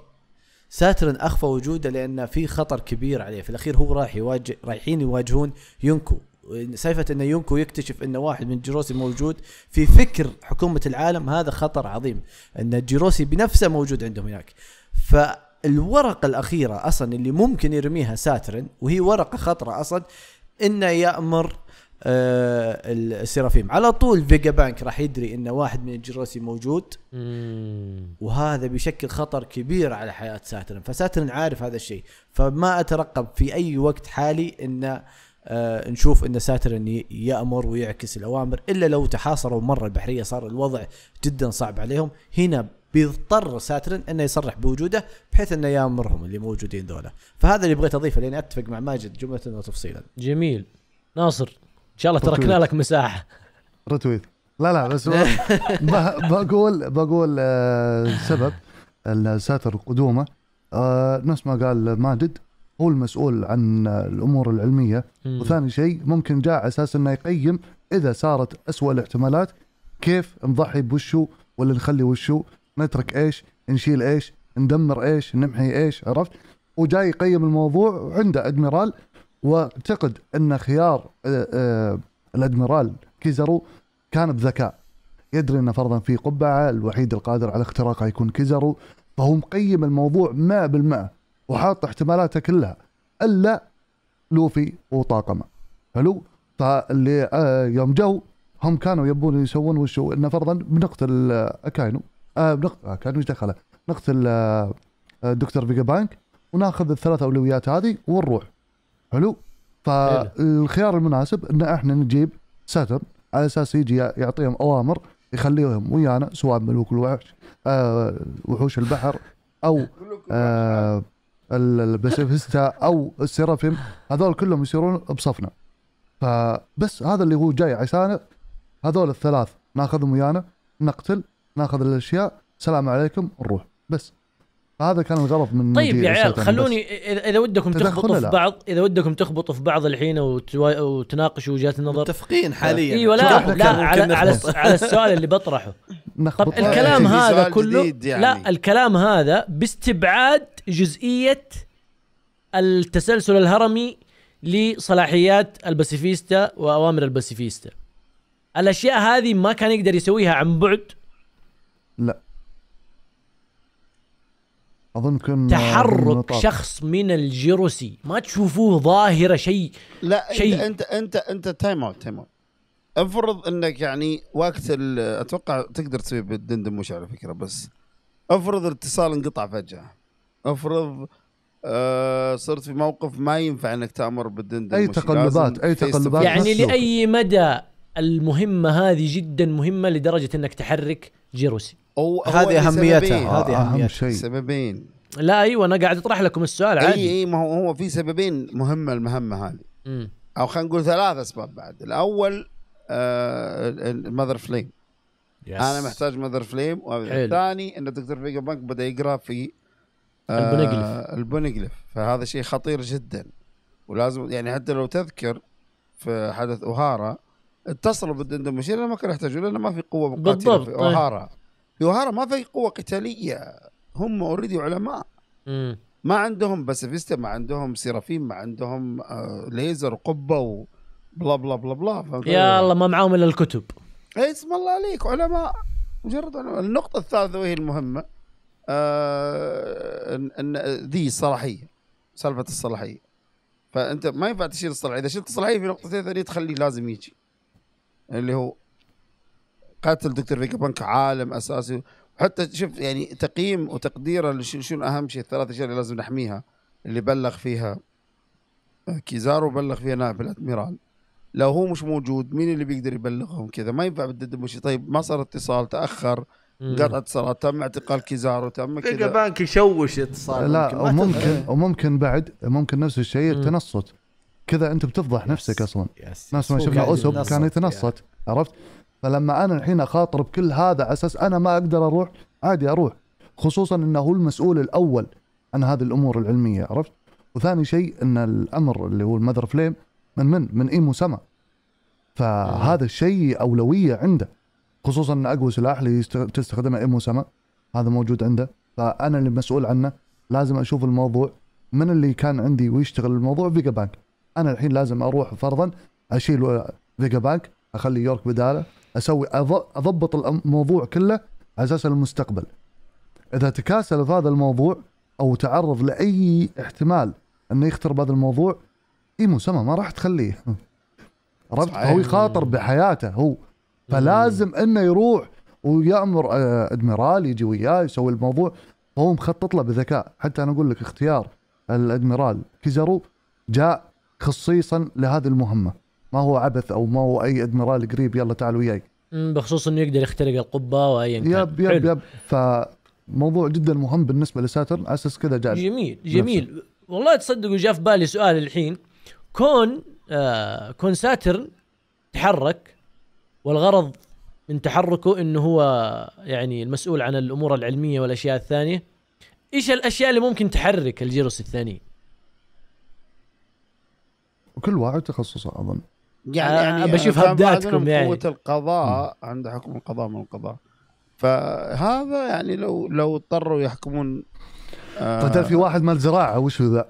ساترن اخفى وجوده لان في خطر كبير عليه في الاخير هو راح يواجه رايحين يواجهون يونكو سالفه انه يونكو يكتشف ان واحد من جيروسي موجود في فكر حكومه العالم هذا خطر عظيم ان جيروسي بنفسه موجود عندهم هناك فالورقه الاخيره اصلا اللي ممكن يرميها ساترن وهي ورقه خطره اصلا انه يامر آه السيرافيم على طول فيجا بانك راح يدري ان واحد من الجروسي موجود وهذا بيشكل خطر كبير على حياه ساترن فساترن عارف هذا الشيء فما اترقب في اي وقت حالي انه آه نشوف ان ساترن يامر ويعكس الاوامر الا لو تحاصروا مره البحريه صار الوضع جدا صعب عليهم هنا بيضطر ساترن انه يصرح بوجوده بحيث انه يامرهم اللي موجودين ذولا فهذا اللي بغيت اضيفه لاني اتفق مع ماجد جمله وتفصيلا جميل ناصر ان شاء الله تركنا لك مساحه رتويت لا لا بس [LAUGHS] بقول بقول آه، سبب ساتر قدومه آه، نفس ما قال ماجد هو المسؤول عن الامور العلميه مم. وثاني شيء ممكن جاء على اساس انه يقيم اذا صارت اسوء الاحتمالات كيف نضحي بوشو ولا نخلي وشو نترك ايش نشيل ايش ندمر ايش نمحي ايش عرفت وجاي يقيم الموضوع وعنده ادميرال واعتقد ان خيار آه، آه، الادميرال كيزرو كان بذكاء يدري انه فرضا في قبعه الوحيد القادر على اختراقها يكون كيزرو فهو مقيم الموضوع 100% وحاط احتمالاته كلها الا لوفي وطاقمه حلو فاللي آه يوم جو هم كانوا يبون يسوون وشو انه فرضا بنقتل آه، اكاينو آه بنقتل آه، اكاينو ايش دخله؟ نقتل آه،, آه دكتور فيجا بانك وناخذ الثلاث اولويات هذه ونروح حلو فالخيار المناسب ان احنا نجيب ساتر على اساس يجي يعطيهم اوامر يخليهم ويانا سواء ملوك الوحش آه وحوش البحر او آه الباسيفيستا او السيرافيم هذول كلهم يصيرون بصفنا فبس هذا اللي هو جاي عشان هذول الثلاث ناخذهم ويانا نقتل ناخذ الاشياء سلام عليكم نروح بس هذا كان الغرض من طيب يا عيال خلوني اذا ودكم تخبطوا في بعض اذا ودكم تخبطوا في بعض الحين وتناقشوا وجهات النظر متفقين حاليا ايوه لا لا على على, على السؤال اللي بطرحه طب طيب، الكلام هذا كله يعني. لا الكلام هذا باستبعاد جزئيه التسلسل الهرمي لصلاحيات الباسيفيستا واوامر الباسيفيستا الاشياء هذه ما كان يقدر يسويها عن بعد لا اظن كان تحرك من شخص من الجيروسي ما تشوفوه ظاهره شيء لا شي. انت انت انت تايم اوت تايم اوت افرض انك يعني وقت اتوقع تقدر تسوي بالدندن مش على فكره بس افرض الاتصال انقطع فجاه افرض آه صرت في موقف ما ينفع انك تامر بالدندن اي تقلبات اي تقلبات يعني لاي مدى المهمه هذه جدا مهمه لدرجه انك تحرك جيروسي هذه اهميتها هذه آه، اهم شيء سببين لا ايوه انا قاعد اطرح لكم السؤال عادي اي اي ما هو هو في سببين مهمه المهمه هذه او خلينا نقول ثلاث اسباب بعد الاول آه المذر فليم يس. انا محتاج مذر فليم والثاني ان الدكتور فيجا بنك بدا يقرا في البونجلف آه البونجلف فهذا شيء خطير جدا ولازم يعني حتى لو تذكر في حدث اوهارا اتصلوا بالدندمشير لما كانوا يحتاجون لانه ما في قوه مقاتله في إيه. اوهارا في اوهارا ما في قوه قتاليه هم اوريدي علماء ما عندهم باسيفيستا ما عندهم سيرافيم ما عندهم آه، ليزر قبه وبلا بلا بلا بلا يا الله ما معاهم الا الكتب إيه، اسم الله عليك علماء مجرد علماء. النقطه الثالثه وهي المهمه آه، ان ذي الصلاحيه سالفه الصلاحيه فانت ما ينفع تشيل الصلاحيه اذا شلت الصلاحيه في نقطتين ثانيه تخليه لازم يجي اللي هو قاتل دكتور فيجا بانك عالم اساسي حتى شوف يعني تقييم وتقديره شنو اهم شيء الثلاث اشياء اللي لازم نحميها اللي بلغ فيها آه، كيزارو بلغ فيها نائب الادميرال لو هو مش موجود مين اللي بيقدر يبلغهم كذا ما ينفع بتدمج طيب ما صار اتصال تاخر قطعت صلاة تم اعتقال كيزارو تم كذا بانك يشوش اتصال لا ممكن وممكن وممكن بعد ممكن نفس الشيء التنصت كذا انت بتفضح نفسك اصلا ناس ما شفنا اسب كان يعني. يتنصت عرفت فلما انا الحين اخاطر بكل هذا على اساس انا ما اقدر اروح عادي اروح خصوصا انه هو المسؤول الاول عن هذه الامور العلميه عرفت وثاني شيء ان الامر اللي هو المذر فليم من من من ايمو سما فهذا الشيء اولويه عنده خصوصا ان اقوى سلاح اللي تستخدمه ايمو سما هذا موجود عنده فانا اللي مسؤول عنه لازم اشوف الموضوع من اللي كان عندي ويشتغل الموضوع فيجا بانك انا الحين لازم اروح فرضا اشيل فيجا بانك اخلي يورك بداله اسوي اضبط الموضوع كله على اساس المستقبل اذا تكاسل في هذا الموضوع او تعرض لاي احتمال انه يخترب بهذا الموضوع ايمو سما ما راح تخليه [LAUGHS] عرفت هو يخاطر بحياته هو فلازم انه يروح ويامر آه، ادميرال يجي وياه يسوي الموضوع هو مخطط له بذكاء حتى انا اقول لك اختيار الادميرال كيزارو جاء خصيصا لهذه المهمه ما هو عبث او ما هو اي ادميرال قريب يلا تعال وياي بخصوص انه يقدر يخترق القبه وايا كان يب يب حلو. يب فموضوع جدا مهم بالنسبه لساترن اساس كذا جاء جميل جميل نفسه. والله تصدق جاء في بالي سؤال الحين كون آه كون ساترن تحرك والغرض من تحركه انه هو يعني المسؤول عن الامور العلميه والاشياء الثانيه ايش الاشياء اللي ممكن تحرك الجيروس الثاني كل واحد تخصصه اظن يعني آه، يعني بشوف ابداتكم يعني قوه القضاء عنده حكم القضاء من القضاء فهذا يعني لو لو اضطروا يحكمون آه طيب في واحد مال زراعه وش ذا؟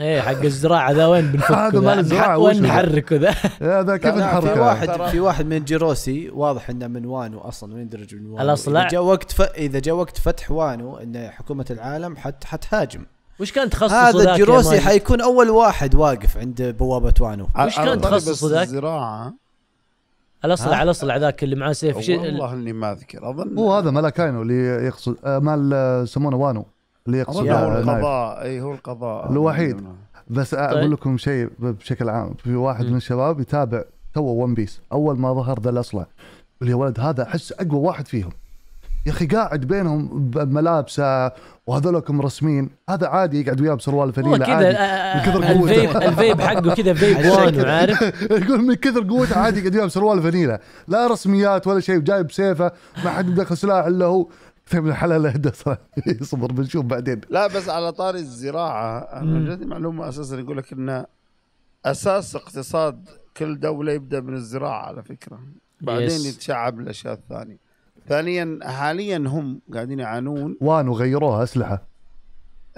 ايه حق الزراعه ذا وين بنفكه هذا مال يعني الزراعه وين نحركه ذا؟ هذا كيف نحركه؟ في واحد في واحد من جيروسي واضح انه من وانو اصلا درج من وانو الاصلع اذا جاء وقت ف... اذا جاء وقت فتح وانو ان حكومه العالم حت... حتهاجم وش كان تخصصه هذا الجيروسي حيكون اول واحد واقف عند بوابه وانو وش كان تخصصه ذاك؟ الزراعه الاصلع الاصلع ذاك اللي معاه سيف والله اني ما اذكر اظن هو هذا ملاكاينو اللي يقصد آه، مال آه، يسمونه وانو اللي يقصد هو القضاء اي هو القضاء الوحيد نعم، نعم. بس طيب. اقول لكم شيء بشكل عام في واحد م. من الشباب يتابع تو ون بيس اول ما ظهر ذا الاصلع يا ولد هذا احس اقوى واحد فيهم يا اخي قاعد بينهم بملابسه وهذولكم رسمين هذا عادي يقعد وياه بسروال فنيلة عادي من كثر قوته الفيب الفيب حقه كذا فيب عارف [LAUGHS] يقول من كثر قوته عادي يقعد وياه بسروال فنيلة لا رسميات ولا شيء وجايب سيفه ما حد مدخل سلاح الا هو فهم الحلال اهدى صبر بنشوف بعدين لا بس على طاري الزراعه انا جاتني معلومه اساسا يقول لك ان اساس اقتصاد كل دوله يبدا من الزراعه على فكره بعدين يس. يتشعب الاشياء الثانيه ثانيا حاليا هم قاعدين يعانون وانو غيروها اسلحه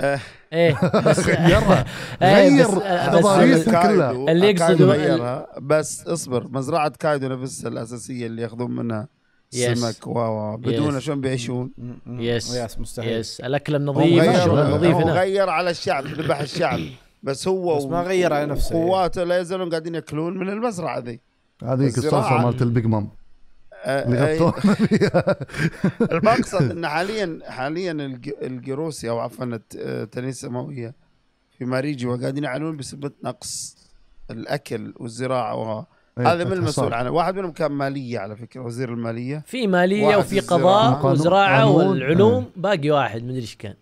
ايه, إيه، [LAUGHS] بس غيرها غير إيه، تضاريسها كلها اللي يقصدوا بس اصبر مزرعه كايدو نفسها الاساسيه اللي ياخذون منها يس. سمك و بدون شلون بيعيشون يس mm-hmm. mm-hmm. يس مستحيل يس الاكل النظيف الشغل النظيف هو غير على الشعب ذبح الشعب [COUGHS] بس هو بس ما غير على نفسه يعني. قواته لا يزالون قاعدين ياكلون من المزرعه ذي هذيك الصلصه مالت البيج مام آه، [LAUGHS] المقصد ان حاليا حاليا الجروسي او عفوا التنين السماويه في ماريجي وقاعدين يعانون بسبب نقص الاكل والزراعه إيه، هذا من المسؤول عنه واحد منهم كان ماليه على فكره وزير الماليه في ماليه وفي قضاء وزراعه والعلوم آه. باقي واحد مدري ايش كان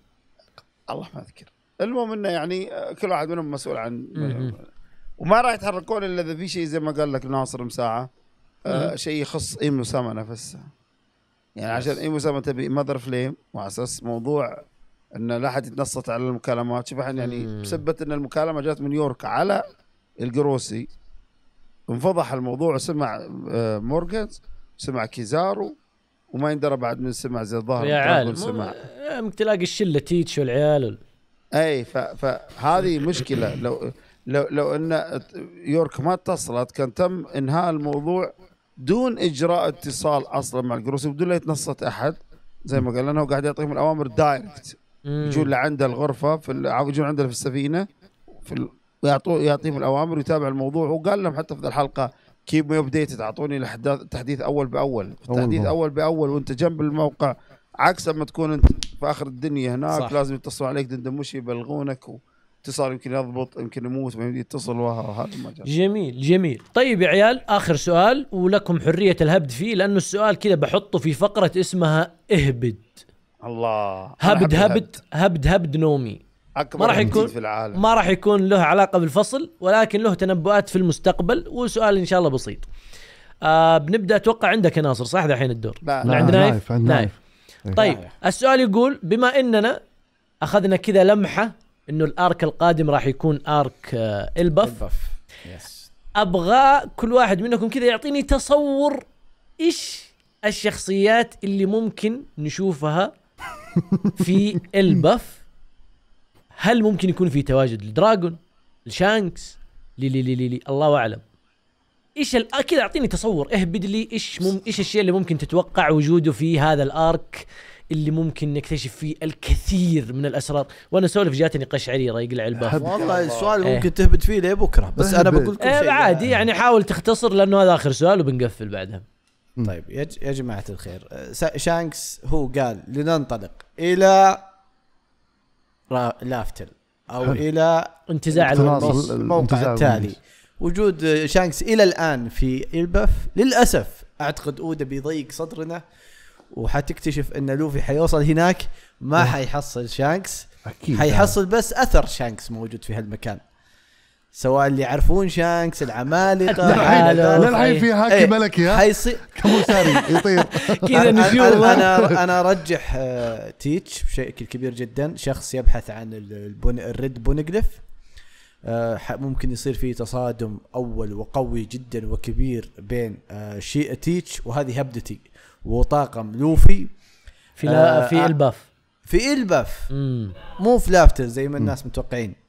الله ما اذكر المهم انه يعني آه، كل واحد منهم مسؤول عن وما راح يتحركون الا اذا في شيء زي ما قال لك ناصر مساعه آه شيء يخص ايمو اسامه نفسها يعني عشان ايمو اسامه تبي ماذر فليم وعلى اساس موضوع ان لا احد يتنصت على المكالمات شوف يعني بسبه ان المكالمه جات من يورك على القروسي انفضح الموضوع وسمع آه، مورجنز سمع كيزارو وما يندرى بعد من سمع زي الظهر يا عالم سمع ممكن تلاقي الشله تيتش والعيال اي فهذه مشكله لو لو لو ان يورك ما اتصلت كان تم انهاء الموضوع دون اجراء اتصال اصلا مع الجروسي بدون لا يتنصت احد زي ما قال لانه قاعد يعطيهم الاوامر دايركت يجون لعنده الغرفه في يجون عنده في السفينه في ويعطوا يعطيهم الاوامر ويتابع الموضوع وقال لهم حتى في الحلقه كيب مي ابديتد اعطوني الاحداث التحديث اول باول التحديث أول, اول باول وانت جنب الموقع عكس اما تكون انت في اخر الدنيا هناك صح. لازم يتصلوا عليك دندموش يبلغونك اتصال يمكن يضبط يمكن يموت ما يتصل وهذا جميل جميل طيب يا عيال اخر سؤال ولكم حريه الهبد فيه لانه السؤال كذا بحطه في فقره اسمها اهبد الله هبد هبد هبد, هبد نومي اكبر ما راح يكون في العالم ما راح يكون له علاقه بالفصل ولكن له تنبؤات في المستقبل وسؤال ان شاء الله بسيط آه بنبدا اتوقع عندك يا ناصر صح الحين الدور لا, لا عندنا نايف, نايف. نايف. إيه. طيب نايف. السؤال يقول بما اننا اخذنا كذا لمحه انه الارك القادم راح يكون ارك آه البف, البف. يس. ابغى كل واحد منكم كذا يعطيني تصور ايش الشخصيات اللي ممكن نشوفها في البف هل ممكن يكون في تواجد لدراجون لشانكس لي لي لي لي, لي. الله اعلم ايش كذا اعطيني تصور اهبد لي ايش مم... ايش الشيء اللي ممكن تتوقع وجوده في هذا الارك اللي ممكن نكتشف فيه الكثير من الاسرار وانا سولف جاتني قشعريره يقلع الباب والله السؤال ايه. ممكن تهبد فيه لبكره بس انا بقول لكم ايه عادي يعني حاول تختصر لانه هذا اخر سؤال وبنقفل بعدها طيب يا جماعه الخير أه، شانكس هو قال لننطلق الى لافتل او حل. الى انتزاع الموقع التالي وجود شانكس الى الان في البف للاسف اعتقد اودا بيضيق صدرنا وحتكتشف ان لوفي حيوصل هناك ما أه. حيحصل شانكس اكيد حيحصل بس اثر شانكس موجود في هالمكان سواء اللي يعرفون شانكس العمالقه للحين [LAUGHS] في حاكي إيه. ملكي ها حيصير كموساري يطير كذا نشوف انا انا ارجح آه، تيتش بشكل كبير جدا شخص يبحث عن البن... الريد بونجلف آه، ممكن يصير في تصادم اول وقوي جدا وكبير بين آه، شيء تيتش وهذه هبدتي وطاقم لوفي في في الباف في الباف مو فلافتر زي ما الناس متوقعين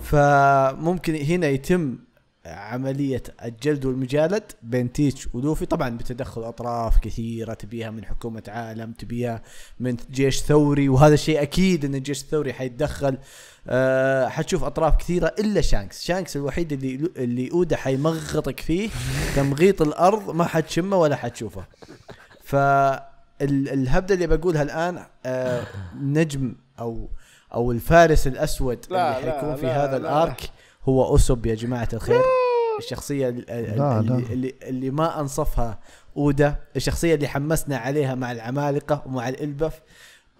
فممكن هنا يتم عملية الجلد والمجالد بين تيتش ولوفي طبعا بتدخل أطراف كثيرة تبيها من حكومة عالم تبيها من جيش ثوري وهذا الشيء أكيد أن الجيش الثوري حيتدخل أه حتشوف أطراف كثيرة إلا شانكس شانكس الوحيد اللي اللي أودا حيمغطك فيه تمغيط الأرض ما حتشمه ولا حتشوفه فالهبدة اللي بقولها الآن أه نجم أو او الفارس الاسود لا اللي حيكون في لا هذا لا الارك هو اسب يا جماعه الخير الشخصيه اللي, اللي, اللي ما انصفها اودا الشخصيه اللي حمسنا عليها مع العمالقه ومع الالبف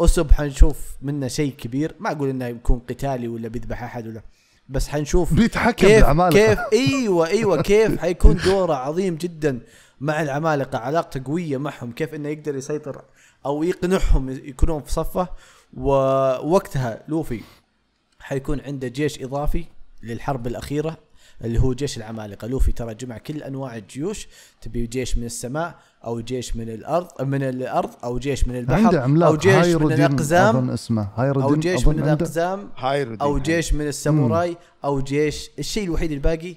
اسب حنشوف منه شيء كبير ما اقول انه يكون قتالي ولا بيذبح احد ولا بس حنشوف بيتحكم كيف بالعمالقه كيف ايوه ايوه كيف حيكون دوره عظيم جدا مع العمالقه علاقته قويه معهم كيف انه يقدر يسيطر او يقنعهم يكونون في صفه ووقتها لوفي حيكون عنده جيش اضافي للحرب الاخيره اللي هو جيش العمالقه لوفي ترى جمع كل انواع الجيوش تبي جيش من السماء او جيش من الارض من الارض او جيش من البحر او جيش من الاقزام أظن اسمه او جيش من الاقزام او جيش من الساموراي او جيش الشيء الوحيد الباقي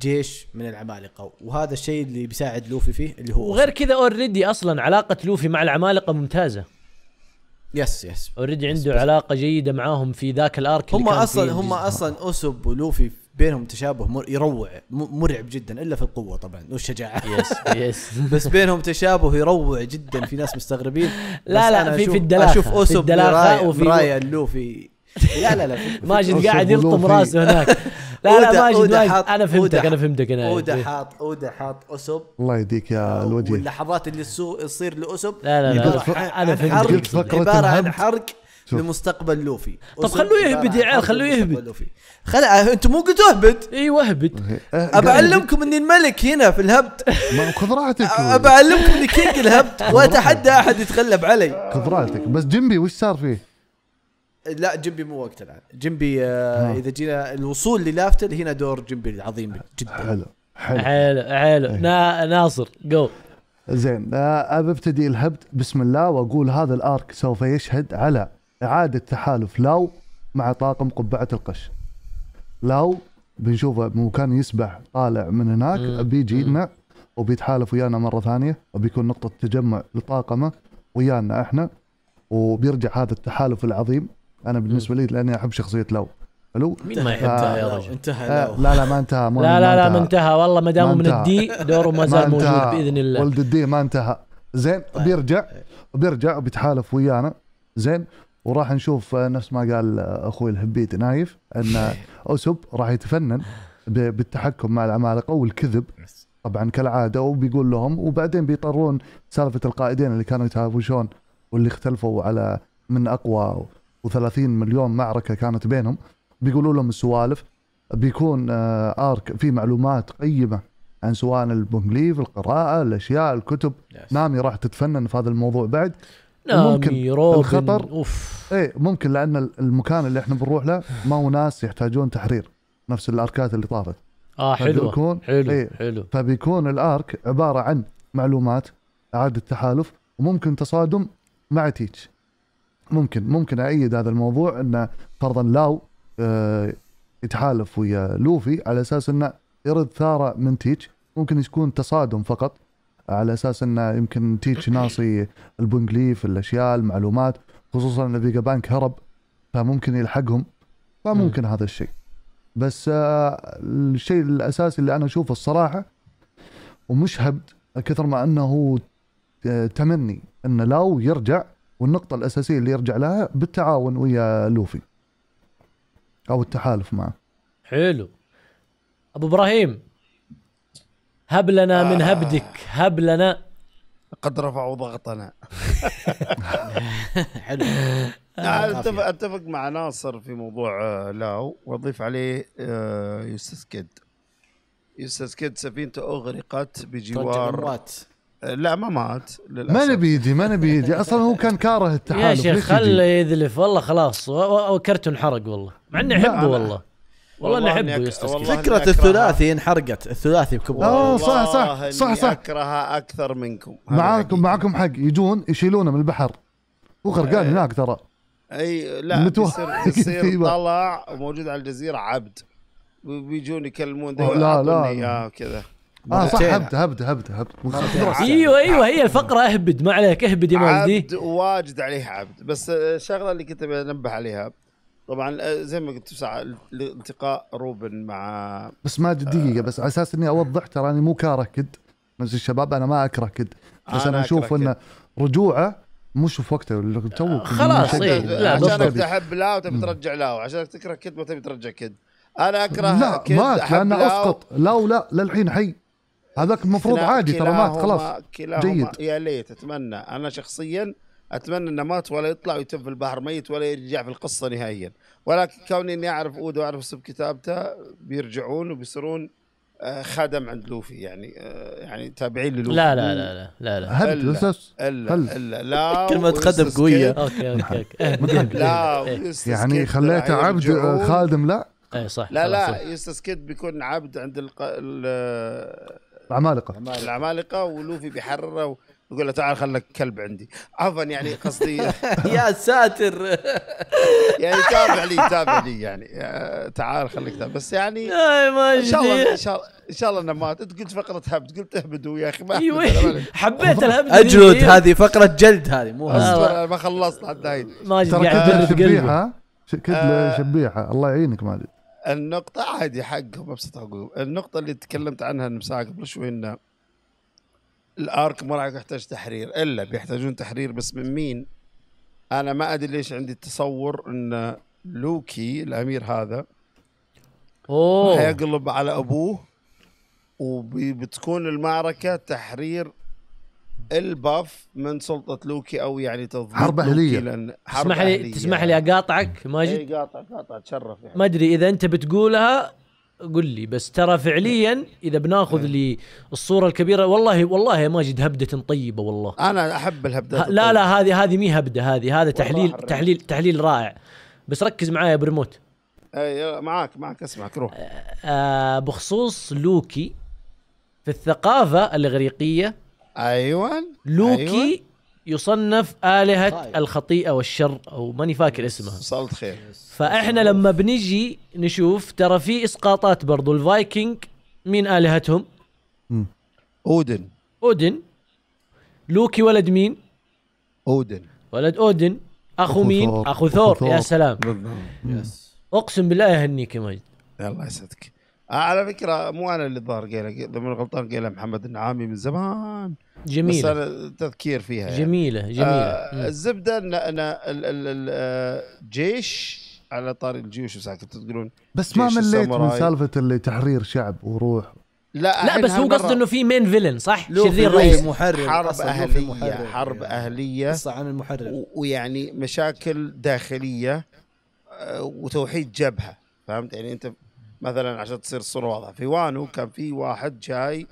جيش من العمالقه وهذا الشيء اللي بيساعد لوفي فيه اللي هو وغير كذا اوريدي اصلا علاقه لوفي مع العمالقه ممتازه يس يس اوريدي عنده بس. علاقه جيده معاهم في ذاك الارك هم اصلا هم اصلا اسب ولوفي بينهم تشابه مر... يروع مرعب جدا الا في القوه طبعا والشجاعه يس يس [LAUGHS] بس بينهم تشابه يروع جدا في ناس مستغربين لا لا في في الدلاخه اشوف اسب في الدلاخه وفي رايا اللوفي لا لا لا ماجد قاعد يلطم راسه هناك [LAUGHS] لا لا ماجد ماجد انا فهمتك انا فهمتك انا اودا حاط اودا حاط اسب الله يهديك يا الوجه واللحظات اللي تصير لاسب لا لا لا انا فهمتك عباره عن حرق لمستقبل لوفي طب خلوه يهبد يا عيال خلوه يهبد خل... آه، انتم مو قلتوا اهبد ايوه اهبد أه، ابى اعلمكم اني الملك هنا في الهبد ما خذ راحتك ابى اعلمكم اني كينج الهبد واتحدى احد يتغلب علي خذ راحتك بس جنبي وش صار فيه؟ لا جنبي مو وقت الان جنبي آه اذا جينا الوصول للافتر هنا دور جنبي العظيم جدا حلو حلو حلو حلو إيه. ناصر جو زين آه ابتدي الهبد بسم الله واقول هذا الارك سوف يشهد على اعاده تحالف لاو مع طاقم قبعه القش لاو بنشوفه بمكان يسبح طالع من هناك بيجي لنا وبيتحالف ويانا مره ثانيه وبيكون نقطه تجمع لطاقمه ويانا احنا وبيرجع هذا التحالف العظيم انا بالنسبه لي لاني احب شخصيه لو الو مين ما يحبها يا آه، رجل آه، انتهى آه لا لا ما انتهى لا لا لا ما انتهى والله ما دام من الدي دوره ما زال موجود باذن الله ولد الدي ما انتهى زين طيب. بيرجع بيرجع وبيتحالف ويانا زين وراح نشوف آه، نفس ما قال اخوي الهبيت نايف ان [LAUGHS] اسب راح يتفنن بالتحكم مع العمالقه والكذب طبعا كالعاده وبيقول لهم وبعدين بيطرون سالفه القائدين اللي كانوا يتهاوشون واللي اختلفوا على من اقوى و30 مليون معركه كانت بينهم بيقولوا لهم السوالف بيكون آه، ارك في معلومات قيمه عن سواء البونجليف القراءه الاشياء الكتب yes. نامي راح تتفنن في هذا الموضوع بعد ممكن الخطر اوف اي ممكن لان المكان اللي احنا بنروح له ما هو ناس يحتاجون تحرير نفس الاركات اللي طافت اه حلو حلو ايه حلو فبيكون الارك عباره عن معلومات اعاده تحالف وممكن تصادم مع تيتش ممكن ممكن اعيد هذا الموضوع انه فرضا لاو آه، يتحالف ويا لوفي على اساس انه يرد ثاره من تيتش ممكن يكون تصادم فقط على اساس انه يمكن تيتش ناصي البونجليف الاشياء المعلومات خصوصا ان فيجا بانك هرب فممكن يلحقهم فممكن هذا الشيء بس آه، الشيء الاساسي اللي انا اشوفه الصراحه ومش هبد كثر ما انه آه، تمني ان لاو يرجع والنقطه الاساسيه اللي يرجع لها بالتعاون ويا لوفي او التحالف معه حلو ابو ابراهيم هب لنا آه. من هبدك هب لنا قد رفعوا ضغطنا [LAUGHS] حلو آه، اتفق اتفق مع ناصر في موضوع آه، لاو واضيف عليه آه، يوسف كيد يوسف كيد سفينته اغرقت بجوار لا ما مات للاسف ما نبي يدي ما نبي يدي اصلا هو كان كاره يا شيخ خله يذلف والله خلاص و- انحرق والله مع اني احبه والله والله اني احبه فكره الثلاثي انحرقت الثلاثي بكبره آه، صح، صح، صح، صح. اكرهها اكثر منكم معاكم معاكم حق يجون يشيلونه من البحر وغرقان غرقان إيه. هناك ترى اي لا [LAUGHS] يصير يصير طلع وموجود على الجزيره عبد بيجون يكلمون ذي، لا، لا، أعطوني لا. لا اياه كذا اه صح هبد هبد هبد هبد ايوه ايوه هي الفقره اهبد ما عليك اهبد يا مولدي عبد واجد عليه عبد بس الشغله آه، اللي كنت بنبه عليها طبعا آه، زي ما قلت الالتقاء روبن مع بس ما دقيقه بس على اساس اني اوضح ترى مو كاره كد نفس الشباب انا ما اكره كد بس انا اشوف انه رجوعه مش في وقته تو آه، خلاص إيه، لا عشانك تحب لا وتبي ترجع لا وعشانك تكره كد ما تبي ترجع كد انا اكره لا مات لانه اسقط لا ولا للحين حي هذاك المفروض عادي ترى مات خلاص جيد يا ليت اتمنى انا شخصيا اتمنى انه مات ولا يطلع ويتم في البحر ميت ولا يرجع في القصه نهائيا ولكن كوني اني اعرف اودا واعرف سب كتابته بيرجعون وبيصيرون آه، خدم عند لوفي يعني آه، يعني تابعين للوفي لا لا لا لا لا لا هل الا الا, إلا لا كلمة خدم قوية [LAUGHS] اوكي اوكي اوكي [LAUGHS] لا إيه. يعني خليته عبد آه، خادم لا اي صح لا لا يستسكت بيكون عبد عند العمالقه العمالقه ولوفي بيحرره و... يقول له تعال خلك كلب عندي عفوا يعني قصدي [LAUGHS] يا ساتر [LAUGHS] يعني تابع لي تابع لي يعني آه، تعال خليك تابع بس يعني ان شاء الله ان شاء الله ان شاء الله انه مات انت قلت فقره هبد قلت اهبدوا يا اخي ما أيوة. [LAUGHS] حبيت الهبد اجلد هذه فقره جلد هذه مو انا ما خلصت حتى هاي ماجد قاعد يدرب قلبي آه. شبيحه الله يعينك ماجد النقطة عادي حقهم ابسط حقوق النقطة اللي تكلمت عنها نفسها قبل شوي ان الارك ما راح يحتاج تحرير الا بيحتاجون تحرير بس من مين؟ انا ما ادري ليش عندي التصور ان لوكي الامير هذا اوه حيقلب على ابوه وبتكون المعركة تحرير الباف من سلطه لوكي او يعني تضبط حرب اهليه تسمح لي تسمح لي اقاطعك إيه، ماجد؟ اي قاطع قاطع تشرف يعني ما ادري اذا انت بتقولها قل لي بس ترى فعليا اذا بناخذ إيه. لي الصوره الكبيره والله والله يا ماجد هبده طيبه والله انا احب الهبده لا لا هذه هذه مي هبده هذه هذا تحليل تحليل تحليل رائع بس ركز معايا بريموت اي معاك معاك اسمعك روح آه،, آه بخصوص لوكي في الثقافه الاغريقيه ايوه لوكي أيوة. يصنف آلهة طيب. الخطيئة والشر أو ماني فاكر اسمها صلت خير فإحنا لما بنجي نشوف ترى في إسقاطات برضو الفايكنج مين آلهتهم؟ أودن أودن لوكي ولد مين؟ أودن ولد أودن أخو, أخو مين؟ ثور. أخو ثور, أخو ثور. يا سلام يس. أقسم بالله يهنيك يا مجد الله يسعدك آه، على فكره مو انا اللي الظاهر قايلها اذا من غلطان قايلها محمد النعامي من زمان جميله بس انا تذكير فيها يعني. جميله جميله آه الزبده ان انا الجيش آه، على طاري الجيوش كنت تقولون بس ما مليت من سالفه اللي تحرير شعب وروح لا لا بس هو قصده انه في مين فيلن صح؟ شرير رئيس محرر حرب اهليه محرر حرب يعني اهليه قصه عن المحرر ويعني مشاكل داخليه آه، وتوحيد جبهه فهمت يعني انت مثلا عشان تصير الصوره واضحه في وانو كان في واحد جاي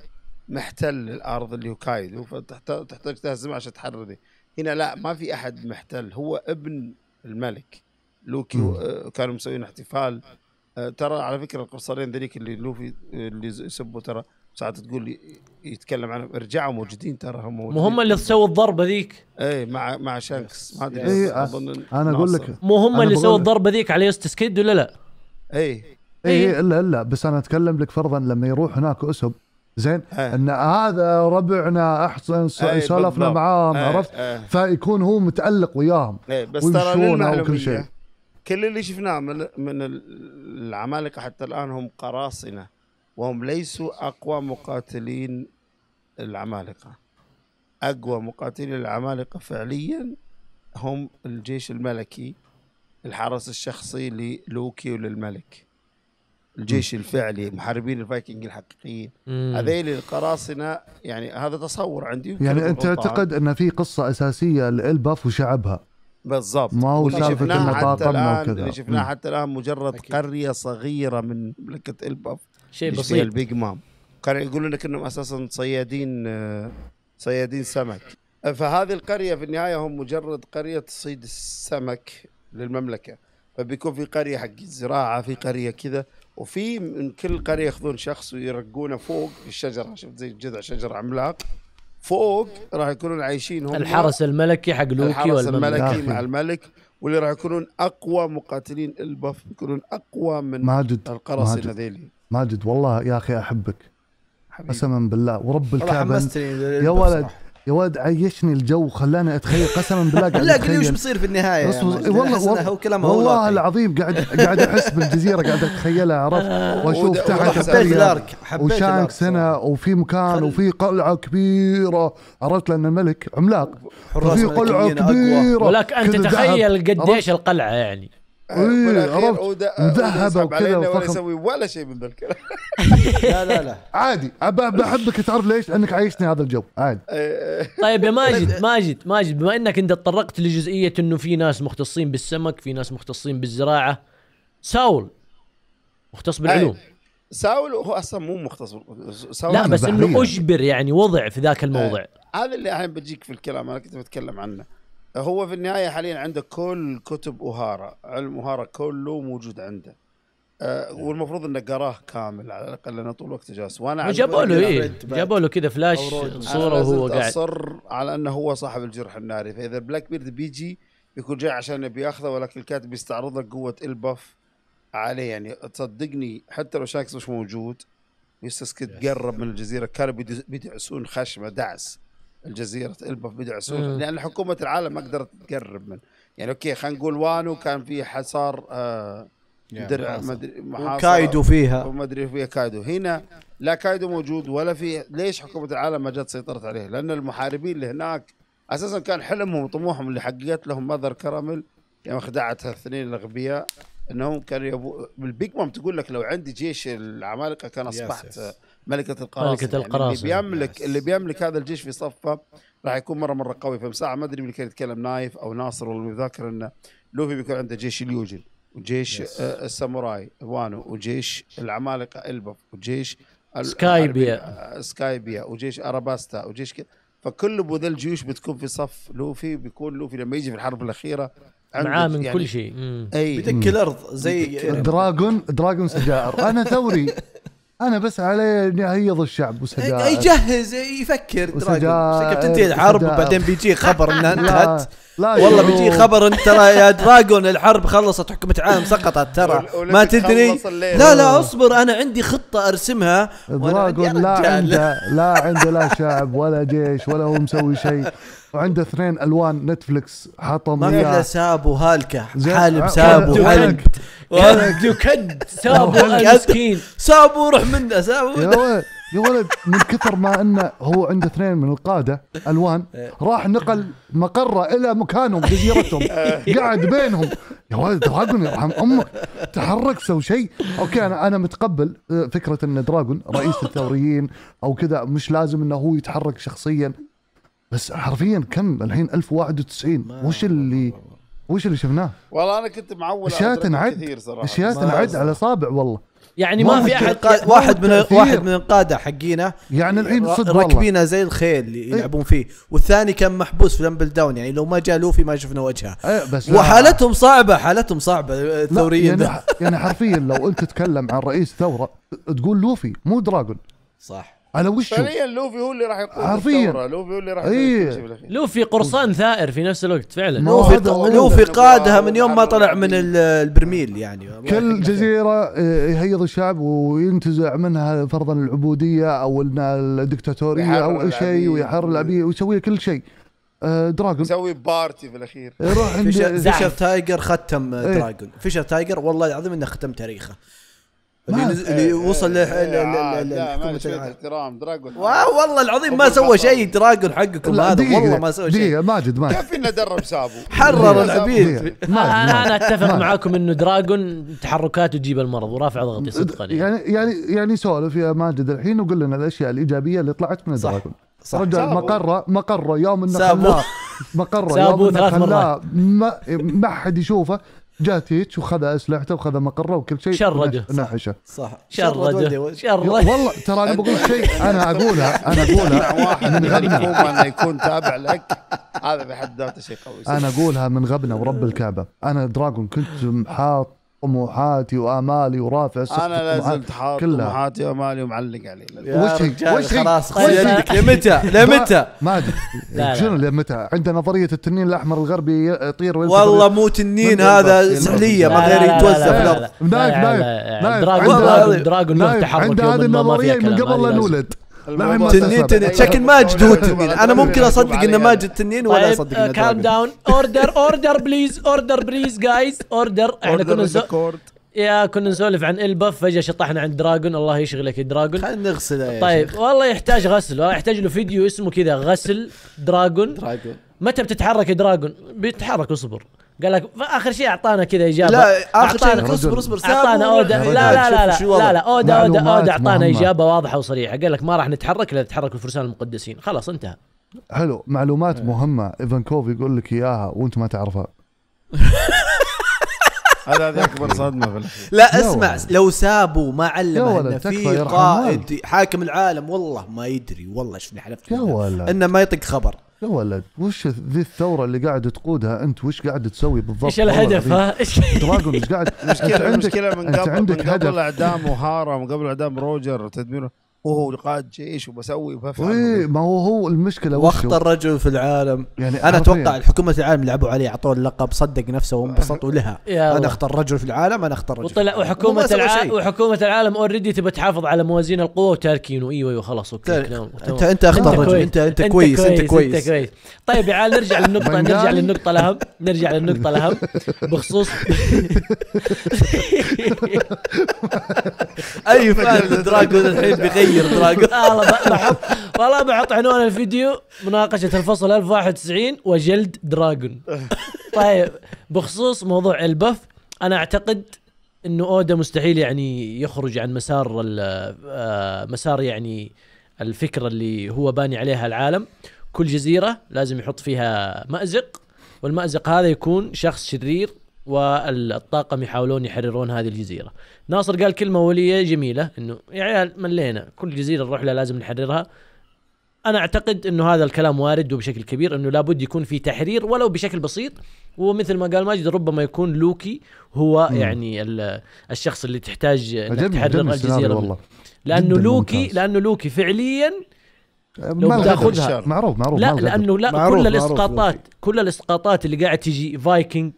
محتل الارض اللي هو كايدو فتحتاج تهزمه عشان تحرره هنا لا ما في احد محتل هو ابن الملك لوكي آه، كانوا مسويين احتفال آه، ترى على فكره القبصرين ذيك اللي لوفي اللي يسبوا ترى ساعات تقول يتكلم عنهم رجعوا موجودين ترى هم موجودين مو هم اللي سووا الضربه ذيك اي مع مع شانكس ما ادري إيه، انا اقول لك مو هم اللي سووا الضربه ذيك على يوستس كيد ولا لا؟ اي اي إيه، الا الا بس انا اتكلم لك فرضا لما يروح هناك اسب زين أيه. ان هذا ربعنا احسن سولفنا إيه، معاهم أيه. عرفت أيه. فيكون هو متالق وياهم أيه. بس ترى وكل شيء كل اللي شفناه من, من العمالقه حتى الان هم قراصنه وهم ليسوا اقوى مقاتلين العمالقه اقوى مقاتلين العمالقه فعليا هم الجيش الملكي الحرس الشخصي للوكي وللملك الجيش الفعلي محاربين الفايكنج الحقيقيين هذيل القراصنه يعني هذا تصور عندي يعني انت تعتقد ان في قصه اساسيه لالباف وشعبها بالضبط ما هو سالفه انه وكذا اللي شفناه حتى الان مجرد أكيد. قريه صغيره من مملكه الباف شيء بسيط البيج مام كانوا يقولون انهم اساسا صيادين صيادين سمك فهذه القريه في النهايه هم مجرد قريه تصيد السمك للمملكه فبيكون في قريه حق الزراعه في قريه كذا وفي من كل قريه ياخذون شخص ويرقونه فوق الشجره شفت زي جذع شجره عملاق فوق راح يكونون عايشين هم الحرس الملكي حق لوكي الحرس الملكي مع الملك واللي راح يكونون اقوى مقاتلين البف يكونون اقوى من ماجد القراصنه ذيلي ماجد والله يا اخي احبك قسما بالله ورب الكعبه يا ولد صح. يا ولد عيشني الجو خلاني اتخيل قسما بالله قاعد [LAUGHS] لا قل لي وش بصير في النهايه يعني والله والله هو كلام والله العظيم قاعد قاعد احس بالجزيره قاعد اتخيلها عرفت آه، واشوف تحت حبيت الارك وشانكس هنا وفي مكان وفي قلعه كبيره عرفت لان الملك عملاق وفي قلعه كبيره ولك ان تتخيل قديش القلعه يعني آه، ايه عرفت مذهبه وكذا ولا يسوي ولا شيء من ذا [LAUGHS] الكلام لا لا لا عادي بحبك تعرف ليش؟ لانك عايشني هذا الجو عادي إيه، إيه. طيب يا ماجد ماجد ماجد بما انك انت تطرقت لجزئيه انه في ناس مختصين بالسمك في ناس مختصين بالزراعه ساول مختص بالعلوم إيه، ساول هو اصلا مو مختص ساول لا بس انه اجبر يعني وضع في ذاك الموضع هذا اللي الحين بجيك في الكلام انا كنت بتكلم عنه هو في النهاية حاليا عنده كل كتب أوهارا علم أوهارا كله موجود عنده أه نعم. والمفروض انه قراه كامل على الاقل لانه طول الوقت جالس وانا جابوا له ايه جابوا له كذا فلاش صوره وهو قاعد اصر على انه هو صاحب الجرح الناري فاذا البلاك بيرد بيجي بيكون جاي عشان يبي ياخذه ولكن الكاتب بيستعرض لك قوه البف عليه يعني تصدقني حتى لو شاكس مش موجود ويستسكت قرب من الجزيره كانوا بيدعسون خشمه دعس الجزيرة ألبا في بدع سود لأن حكومة العالم ما قدرت تقرب من يعني أوكي خلينا نقول وانو كان في حصار آه يعني درع وكايدو فيها وما ادري فيها كايدو هنا لا كايدو موجود ولا في ليش حكومه العالم ما جت سيطرت عليه لان المحاربين اللي هناك اساسا كان حلمهم وطموحهم اللي حققت لهم ماذر يوم يعني خدعتها الاثنين الاغبياء انهم كانوا يبو... البيج مام تقول لك لو عندي جيش العمالقه كان اصبحت ملكه القراصنه ملكه القراصنه يعني اللي بيملك يس. اللي بيملك هذا الجيش في صفه راح يكون مره مره قوي فمساعة ما ادري من كان يتكلم نايف او ناصر واللي ذاكر انه لوفي بيكون عنده جيش اليوجن وجيش يس. آه، الساموراي وانو وجيش العمالقه البف وجيش سكايبيا آه، سكايبيا وجيش اراباستا وجيش كذا فكل ذا الجيوش بتكون في صف لوفي بيكون لوفي لما يجي في الحرب الاخيره معاه من يعني كل شيء اي بدك الارض زي يعني. دراجون دراجون سجائر [LAUGHS] انا ثوري انا بس علي اني اهيض الشعب وسجائر يجهز يفكر دراجون بتنتهي الحرب وبعدين بيجي خبر انها انتهت لا والله بيجي خبر انت ترى يا دراجون الحرب خلصت حكومة العالم سقطت ترى ما تدري لا لا اصبر انا عندي خطة ارسمها دراجون لا عنده لا [LAUGHS] عنده لا شعب ولا جيش ولا هو مسوي شيء وعنده اثنين الوان نتفلكس حطم ما ساب وهالكه حالب آه، آه، آه، ساب وحلب كد ساب مسكين ساب وروح منه ساب يا ولد يا ولد من كثر ما انه هو عنده اثنين من القاده الوان راح نقل مقره الى مكانهم جزيرتهم [LAUGHS] قعد بينهم يا ولد دراجون يرحم امك تحرك سوي شيء اوكي انا انا متقبل فكره ان دراجون رئيس الثوريين او كذا مش لازم انه هو يتحرك شخصيا بس حرفيا كم الحين 1091 وش اللي وش اللي شفناه؟ والله انا كنت معول اشياء تنعد كثير صراحه اشياء تنعد على صابع والله يعني ما في احد قا... واحد من تأثير. واحد من القاده حقينا يعني الحين صدق راكبينه زي الخيل اللي إيه. يلعبون فيه والثاني كان محبوس في لمبل داون يعني لو ما جاء لوفي ما شفنا وجهه أيه بس وحالتهم صعبه حالتهم صعبه ثوريا آه، يعني, يعني حرفيا لو انت تتكلم عن رئيس ثوره تقول لوفي مو دراجون صح على وشه فعليا لوفي هو اللي راح يقود حرفيا لوفي هو اللي راح ايه لوفي قرصان ثائر في نفس الوقت فعلا لوفي لوفي قادها من يوم ما طلع من البرميل يعني كل جزيره إيه، يهيض الشعب وينتزع منها فرضا العبوديه او الدكتاتوريه او اي شيء ويحرر العبيه ويسوي كل شيء آه، دراجون يسوي بارتي في الاخير يروح إيه، عند فيشر تايجر ختم إيه. دراجون فيشر تايجر والله العظيم انه ختم تاريخه اللي وصل إيه، إيه، لحكومه احترام دراجون والله العظيم ما سوى شيء دراجون حقكم هذا والله ما سوى شيء ماجد ماجد كيف انه درب سابو [LAUGHS] حرر العبيد انا اتفق معاكم انه دراجون تحركاته تجيب المرض ورافع ضغطي صدقا يعني يعني يعني سولف يا ماجد الحين وقول لنا الاشياء الايجابيه اللي طلعت من دراجون صح رجع مقره مقره يوم انه مقره يوم انه ثلاث مرات ما حد يشوفه جاتيتش وخذ اسلحته وخذ مقره وكل شيء شرده نحشه صح شرده شرده والله ترى انا بقول شيء انا اقولها انا اقولها واحد من غبنا انه يكون تابع لك هذا بحد ذاته شيء قوي انا اقولها من غبنا ورب الكعبه انا دراجون كنت حاط طموحاتي وامالي ورافع السقف انا لازم تحط طموحاتي وامالي ومعلق عليه وش هي وش هي خلاص لمتى لمتى ما ادري [LAUGHS] شنو لمتى عنده نظريه التنين الاحمر الغربي يطير والله مو تنين هذا سحليه ما غير يتوزع في الارض نايف نايف نايف دراجون له تحرك عنده هذه النظريه من قبل لا نولد تنين تنين شكل ماجد هو التنين انا ممكن اصدق انه ماجد تنين ولا طيب، اصدق انه كالم داون اوردر اوردر بليز اوردر بليز جايز اوردر احنا كنا يا كنا نسولف عن البف فجاه شطحنا عند دراجون الله يشغلك يا دراجون خلينا نغسله يا طيب والله يحتاج غسل والله يحتاج له فيديو اسمه كذا غسل دراجون دراجون متى بتتحرك يا دراجون بيتحرك اصبر قال لك اخر شيء اعطانا كذا اجابه لا اخر شيء اصبر اصبر اعطانا اودا لا لا لا لا لا, لا اودا اودا اودا اعطانا اجابه واضحه وصريحه قال لك ما راح نتحرك الا تتحرك الفرسان المقدسين خلاص انتهى حلو معلومات آه. مهمه ايفان كوف يقول لك اياها وانت ما تعرفها [LAUGHS] هذا هذه اكبر صدمه في لا اسمع لو سابوا ما علموا انه في قائد حاكم العالم والله ما يدري والله شفني حلفت يا ولد انه ما يطق خبر يا ولد وش ذي الثوره اللي قاعد تقودها انت وش قاعد تسوي بالضبط ايش الهدف ها ايش دراجون ايش قاعد مشكله مشكله من قبل من قبل اعدام وهارم قبل اعدام روجر تدميره وهو قائد جيش وبسوي وبفعل ايه ما هو هو المشكله واخطر رجل في العالم يعني انا اتوقع الحكومه العالم لعبوا عليه اعطوه اللقب صدق نفسه وانبسطوا لها [LAUGHS] انا اخطر رجل في العالم انا اخطر رجل وطلع وحكومه العالم وحكومه العالم اوريدي تبى تحافظ على موازين القوه وتاركينه ايوه ايوه خلاص اوكي نعم. انت انت اخطر رجل انت انت كويس انت كويس انت كويس طيب يا عيال نرجع للنقطه نرجع للنقطه الاهم نرجع للنقطه الاهم [LAUGHS] بخصوص اي فان [LAUGHS] دراجون الحين بيغير مغير دراجون [LAUGHS] آه، والله بحط والله بحط عنوان الفيديو مناقشه الفصل 1091 وجلد دراجون [LAUGHS] طيب بخصوص موضوع البف انا اعتقد انه اودا مستحيل يعني يخرج عن مسار آه، مسار يعني الفكره اللي هو باني عليها العالم كل جزيره لازم يحط فيها مازق والمازق هذا يكون شخص شرير والطاقم يحاولون يحررون هذه الجزيره. ناصر قال كلمه وليه جميله انه يا عيال ملينا كل جزيره نروح لها لازم نحررها. انا اعتقد انه هذا الكلام وارد وبشكل كبير انه لابد يكون في تحرير ولو بشكل بسيط ومثل ما قال ماجد ربما يكون لوكي هو مم. يعني الشخص اللي تحتاج تحرر الجزيره والله. لانه لوكي ممتاز. لانه لوكي فعليا لو تاخذها معروف معروف لا لانه لا معروف كل الاسقاطات كل الاسقاطات اللي قاعد تجي فايكنج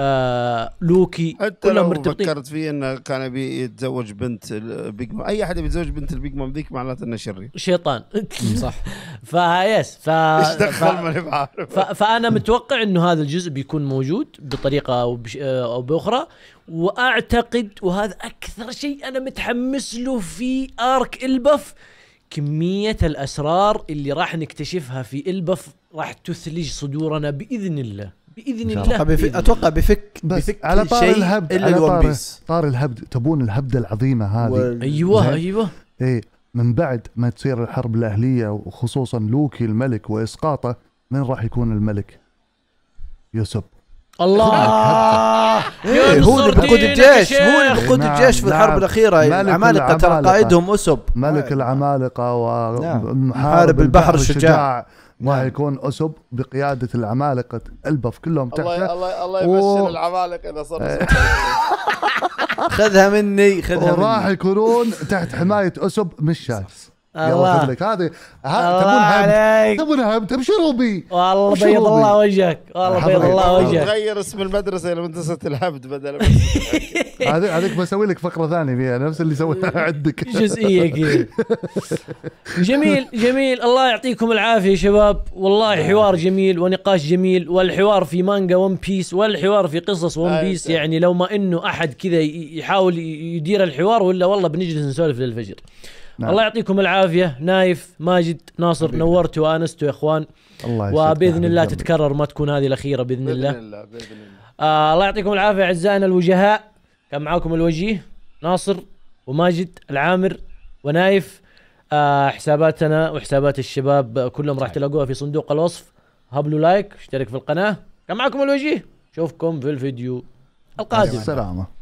آه، لوكي حتى لو فكرت فيه انه كان بيتزوج بنت البيج مام اي احد بيتزوج بنت البيج مام ذيك معناته انه شرير شيطان صح فيس [LAUGHS] ف ايش دخل ماني بعارف فانا متوقع انه هذا الجزء بيكون موجود بطريقه او, بش... آه، أو باخرى واعتقد وهذا اكثر شيء انا متحمس له في ارك البف كمية الأسرار اللي راح نكتشفها في البف راح تثلج صدورنا بإذن الله باذن الله أتوقع, بفك اتوقع بفك بس بفك على طار شيء الهبد الا الون بيس طار الهبد تبون الهبده العظيمه هذه و... ايوه ايوه اي من بعد ما تصير الحرب الاهليه وخصوصا لوكي الملك واسقاطه من راح يكون الملك؟ يوسف الله إيه هو اللي بقود الجيش هو اللي بقود الجيش في الحرب نعم. الاخيره العمالقه ترى قائدهم اسب ملك العمالقه نعم. ومحارب البحر الشجاع ما نعم. يكون اسب بقياده العمالقه البف كلهم تحت الله الله, الله يبشر و... العمالقه اذا صار إيه. خذها مني خذها مني وراح يكونون تحت حمايه اسب مش مشاة الله لك هذه تبون عليك تبون هم تبشروا بي والله بيض الله وجهك والله بيض الله وجهك غير اسم المدرسه الى مدرسه الحمد بدل [LAUGHS] هذيك [LAUGHS] هذيك بسوي لك فقره ثانيه فيها نفس اللي سويتها [LAUGHS] عندك جزئيه كذا جميل جميل الله يعطيكم العافيه يا شباب والله آه. حوار جميل ونقاش جميل والحوار في مانجا ون بيس والحوار في قصص ون آه، بيس يعني لو ما انه احد كذا يحاول يدير الحوار ولا والله بنجلس نسولف للفجر نعم. الله يعطيكم العافيه نايف ماجد ناصر نورت وانست يا اخوان الله وباذن الله تتكرر ما تكون هذه الاخيره باذن, بإذن الله, الله باذن الله آه الله يعطيكم العافيه اعزائنا الوجهاء كان معاكم الوجيه ناصر وماجد العامر ونايف آه حساباتنا وحسابات الشباب كلهم راح تلاقوها في صندوق الوصف هبلوا لايك اشترك في القناه كان معاكم الوجيه اشوفكم في الفيديو القادم السلامه